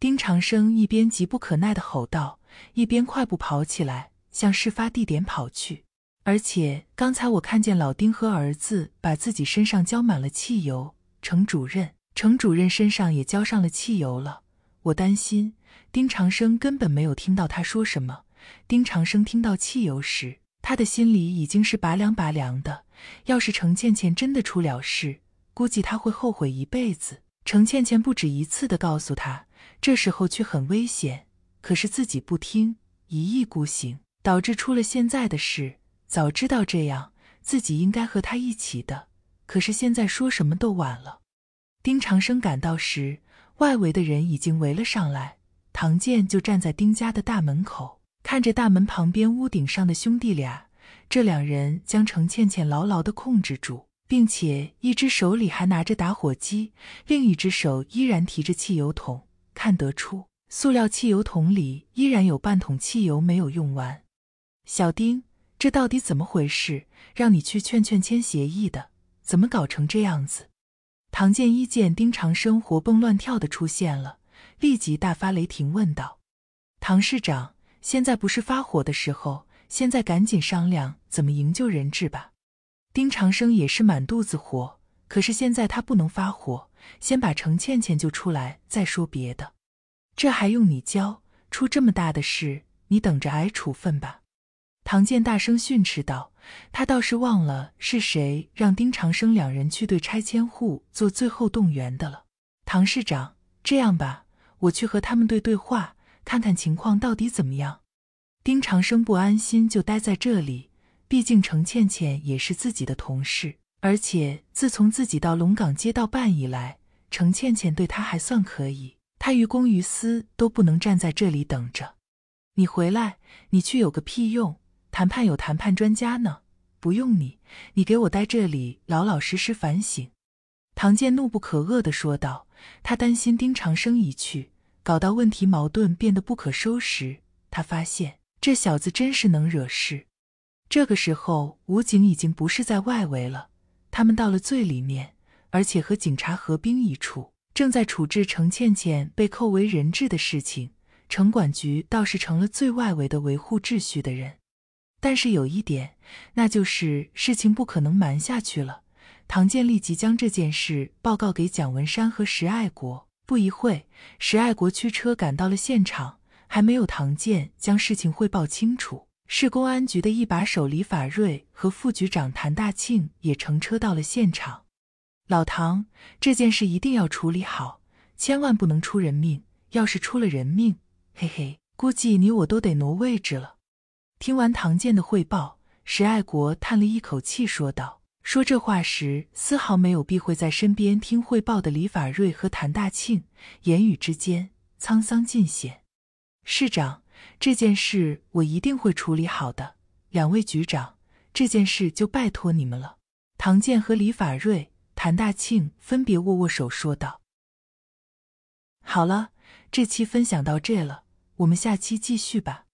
丁长生一边急不可耐的吼道，一边快步跑起来，向事发地点跑去。而且刚才我看见老丁和儿子把自己身上浇满了汽油，程主任，程主任身上也浇上了汽油了。我担心丁长生根本没有听到他说什么。丁长生听到汽油时，他的心里已经是拔凉拔凉的。要是程倩倩真的出了事，估计他会后悔一辈子。程倩倩不止一次的告诉他，这时候却很危险，可是自己不听，一意孤行，导致出了现在的事。早知道这样，自己应该和他一起的。可是现在说什么都晚了。丁长生赶到时，外围的人已经围了上来。唐健就站在丁家的大门口。看着大门旁边屋顶上的兄弟俩，这两人将程倩倩牢牢的控制住，并且一只手里还拿着打火机，另一只手依然提着汽油桶。看得出，塑料汽油桶里依然有半桶汽油没有用完。小丁，这到底怎么回事？让你去劝劝签协议的，怎么搞成这样子？唐建一见丁长生活蹦乱跳的出现了，立即大发雷霆问道：“唐市长。”现在不是发火的时候，现在赶紧商量怎么营救人质吧。丁长生也是满肚子火，可是现在他不能发火，先把程倩倩救出来再说别的。这还用你教？出这么大的事，你等着挨处分吧！唐健大声训斥道。他倒是忘了是谁让丁长生两人去对拆迁户做最后动员的了。唐市长，这样吧，我去和他们队对话。看看情况到底怎么样？丁长生不安心，就待在这里。毕竟程倩倩也是自己的同事，而且自从自己到龙岗街道办以来，程倩倩对他还算可以。他于公于私都不能站在这里等着。你回来，你去有个屁用？谈判有谈判专家呢，不用你。你给我待这里，老老实实反省。”唐健怒不可遏的说道。他担心丁长生一去。搞到问题矛盾变得不可收拾，他发现这小子真是能惹事。这个时候，武警已经不是在外围了，他们到了最里面，而且和警察合兵一处，正在处置程倩倩被扣为人质的事情。城管局倒是成了最外围的维护秩序的人。但是有一点，那就是事情不可能瞒下去了。唐建立即将这件事报告给蒋文山和石爱国。不一会石爱国驱车赶到了现场。还没有唐健将事情汇报清楚，市公安局的一把手李法瑞和副局长谭大庆也乘车到了现场。老唐，这件事一定要处理好，千万不能出人命。要是出了人命，嘿嘿，估计你我都得挪位置了。听完唐健的汇报，石爱国叹了一口气，说道。说这话时，丝毫没有避讳在身边听汇报的李法瑞和谭大庆，言语之间沧桑尽显。市长，这件事我一定会处理好的。两位局长，这件事就拜托你们了。唐健和李法瑞、谭大庆分别握握手，说道：“好了，这期分享到这了，我们下期继续吧。”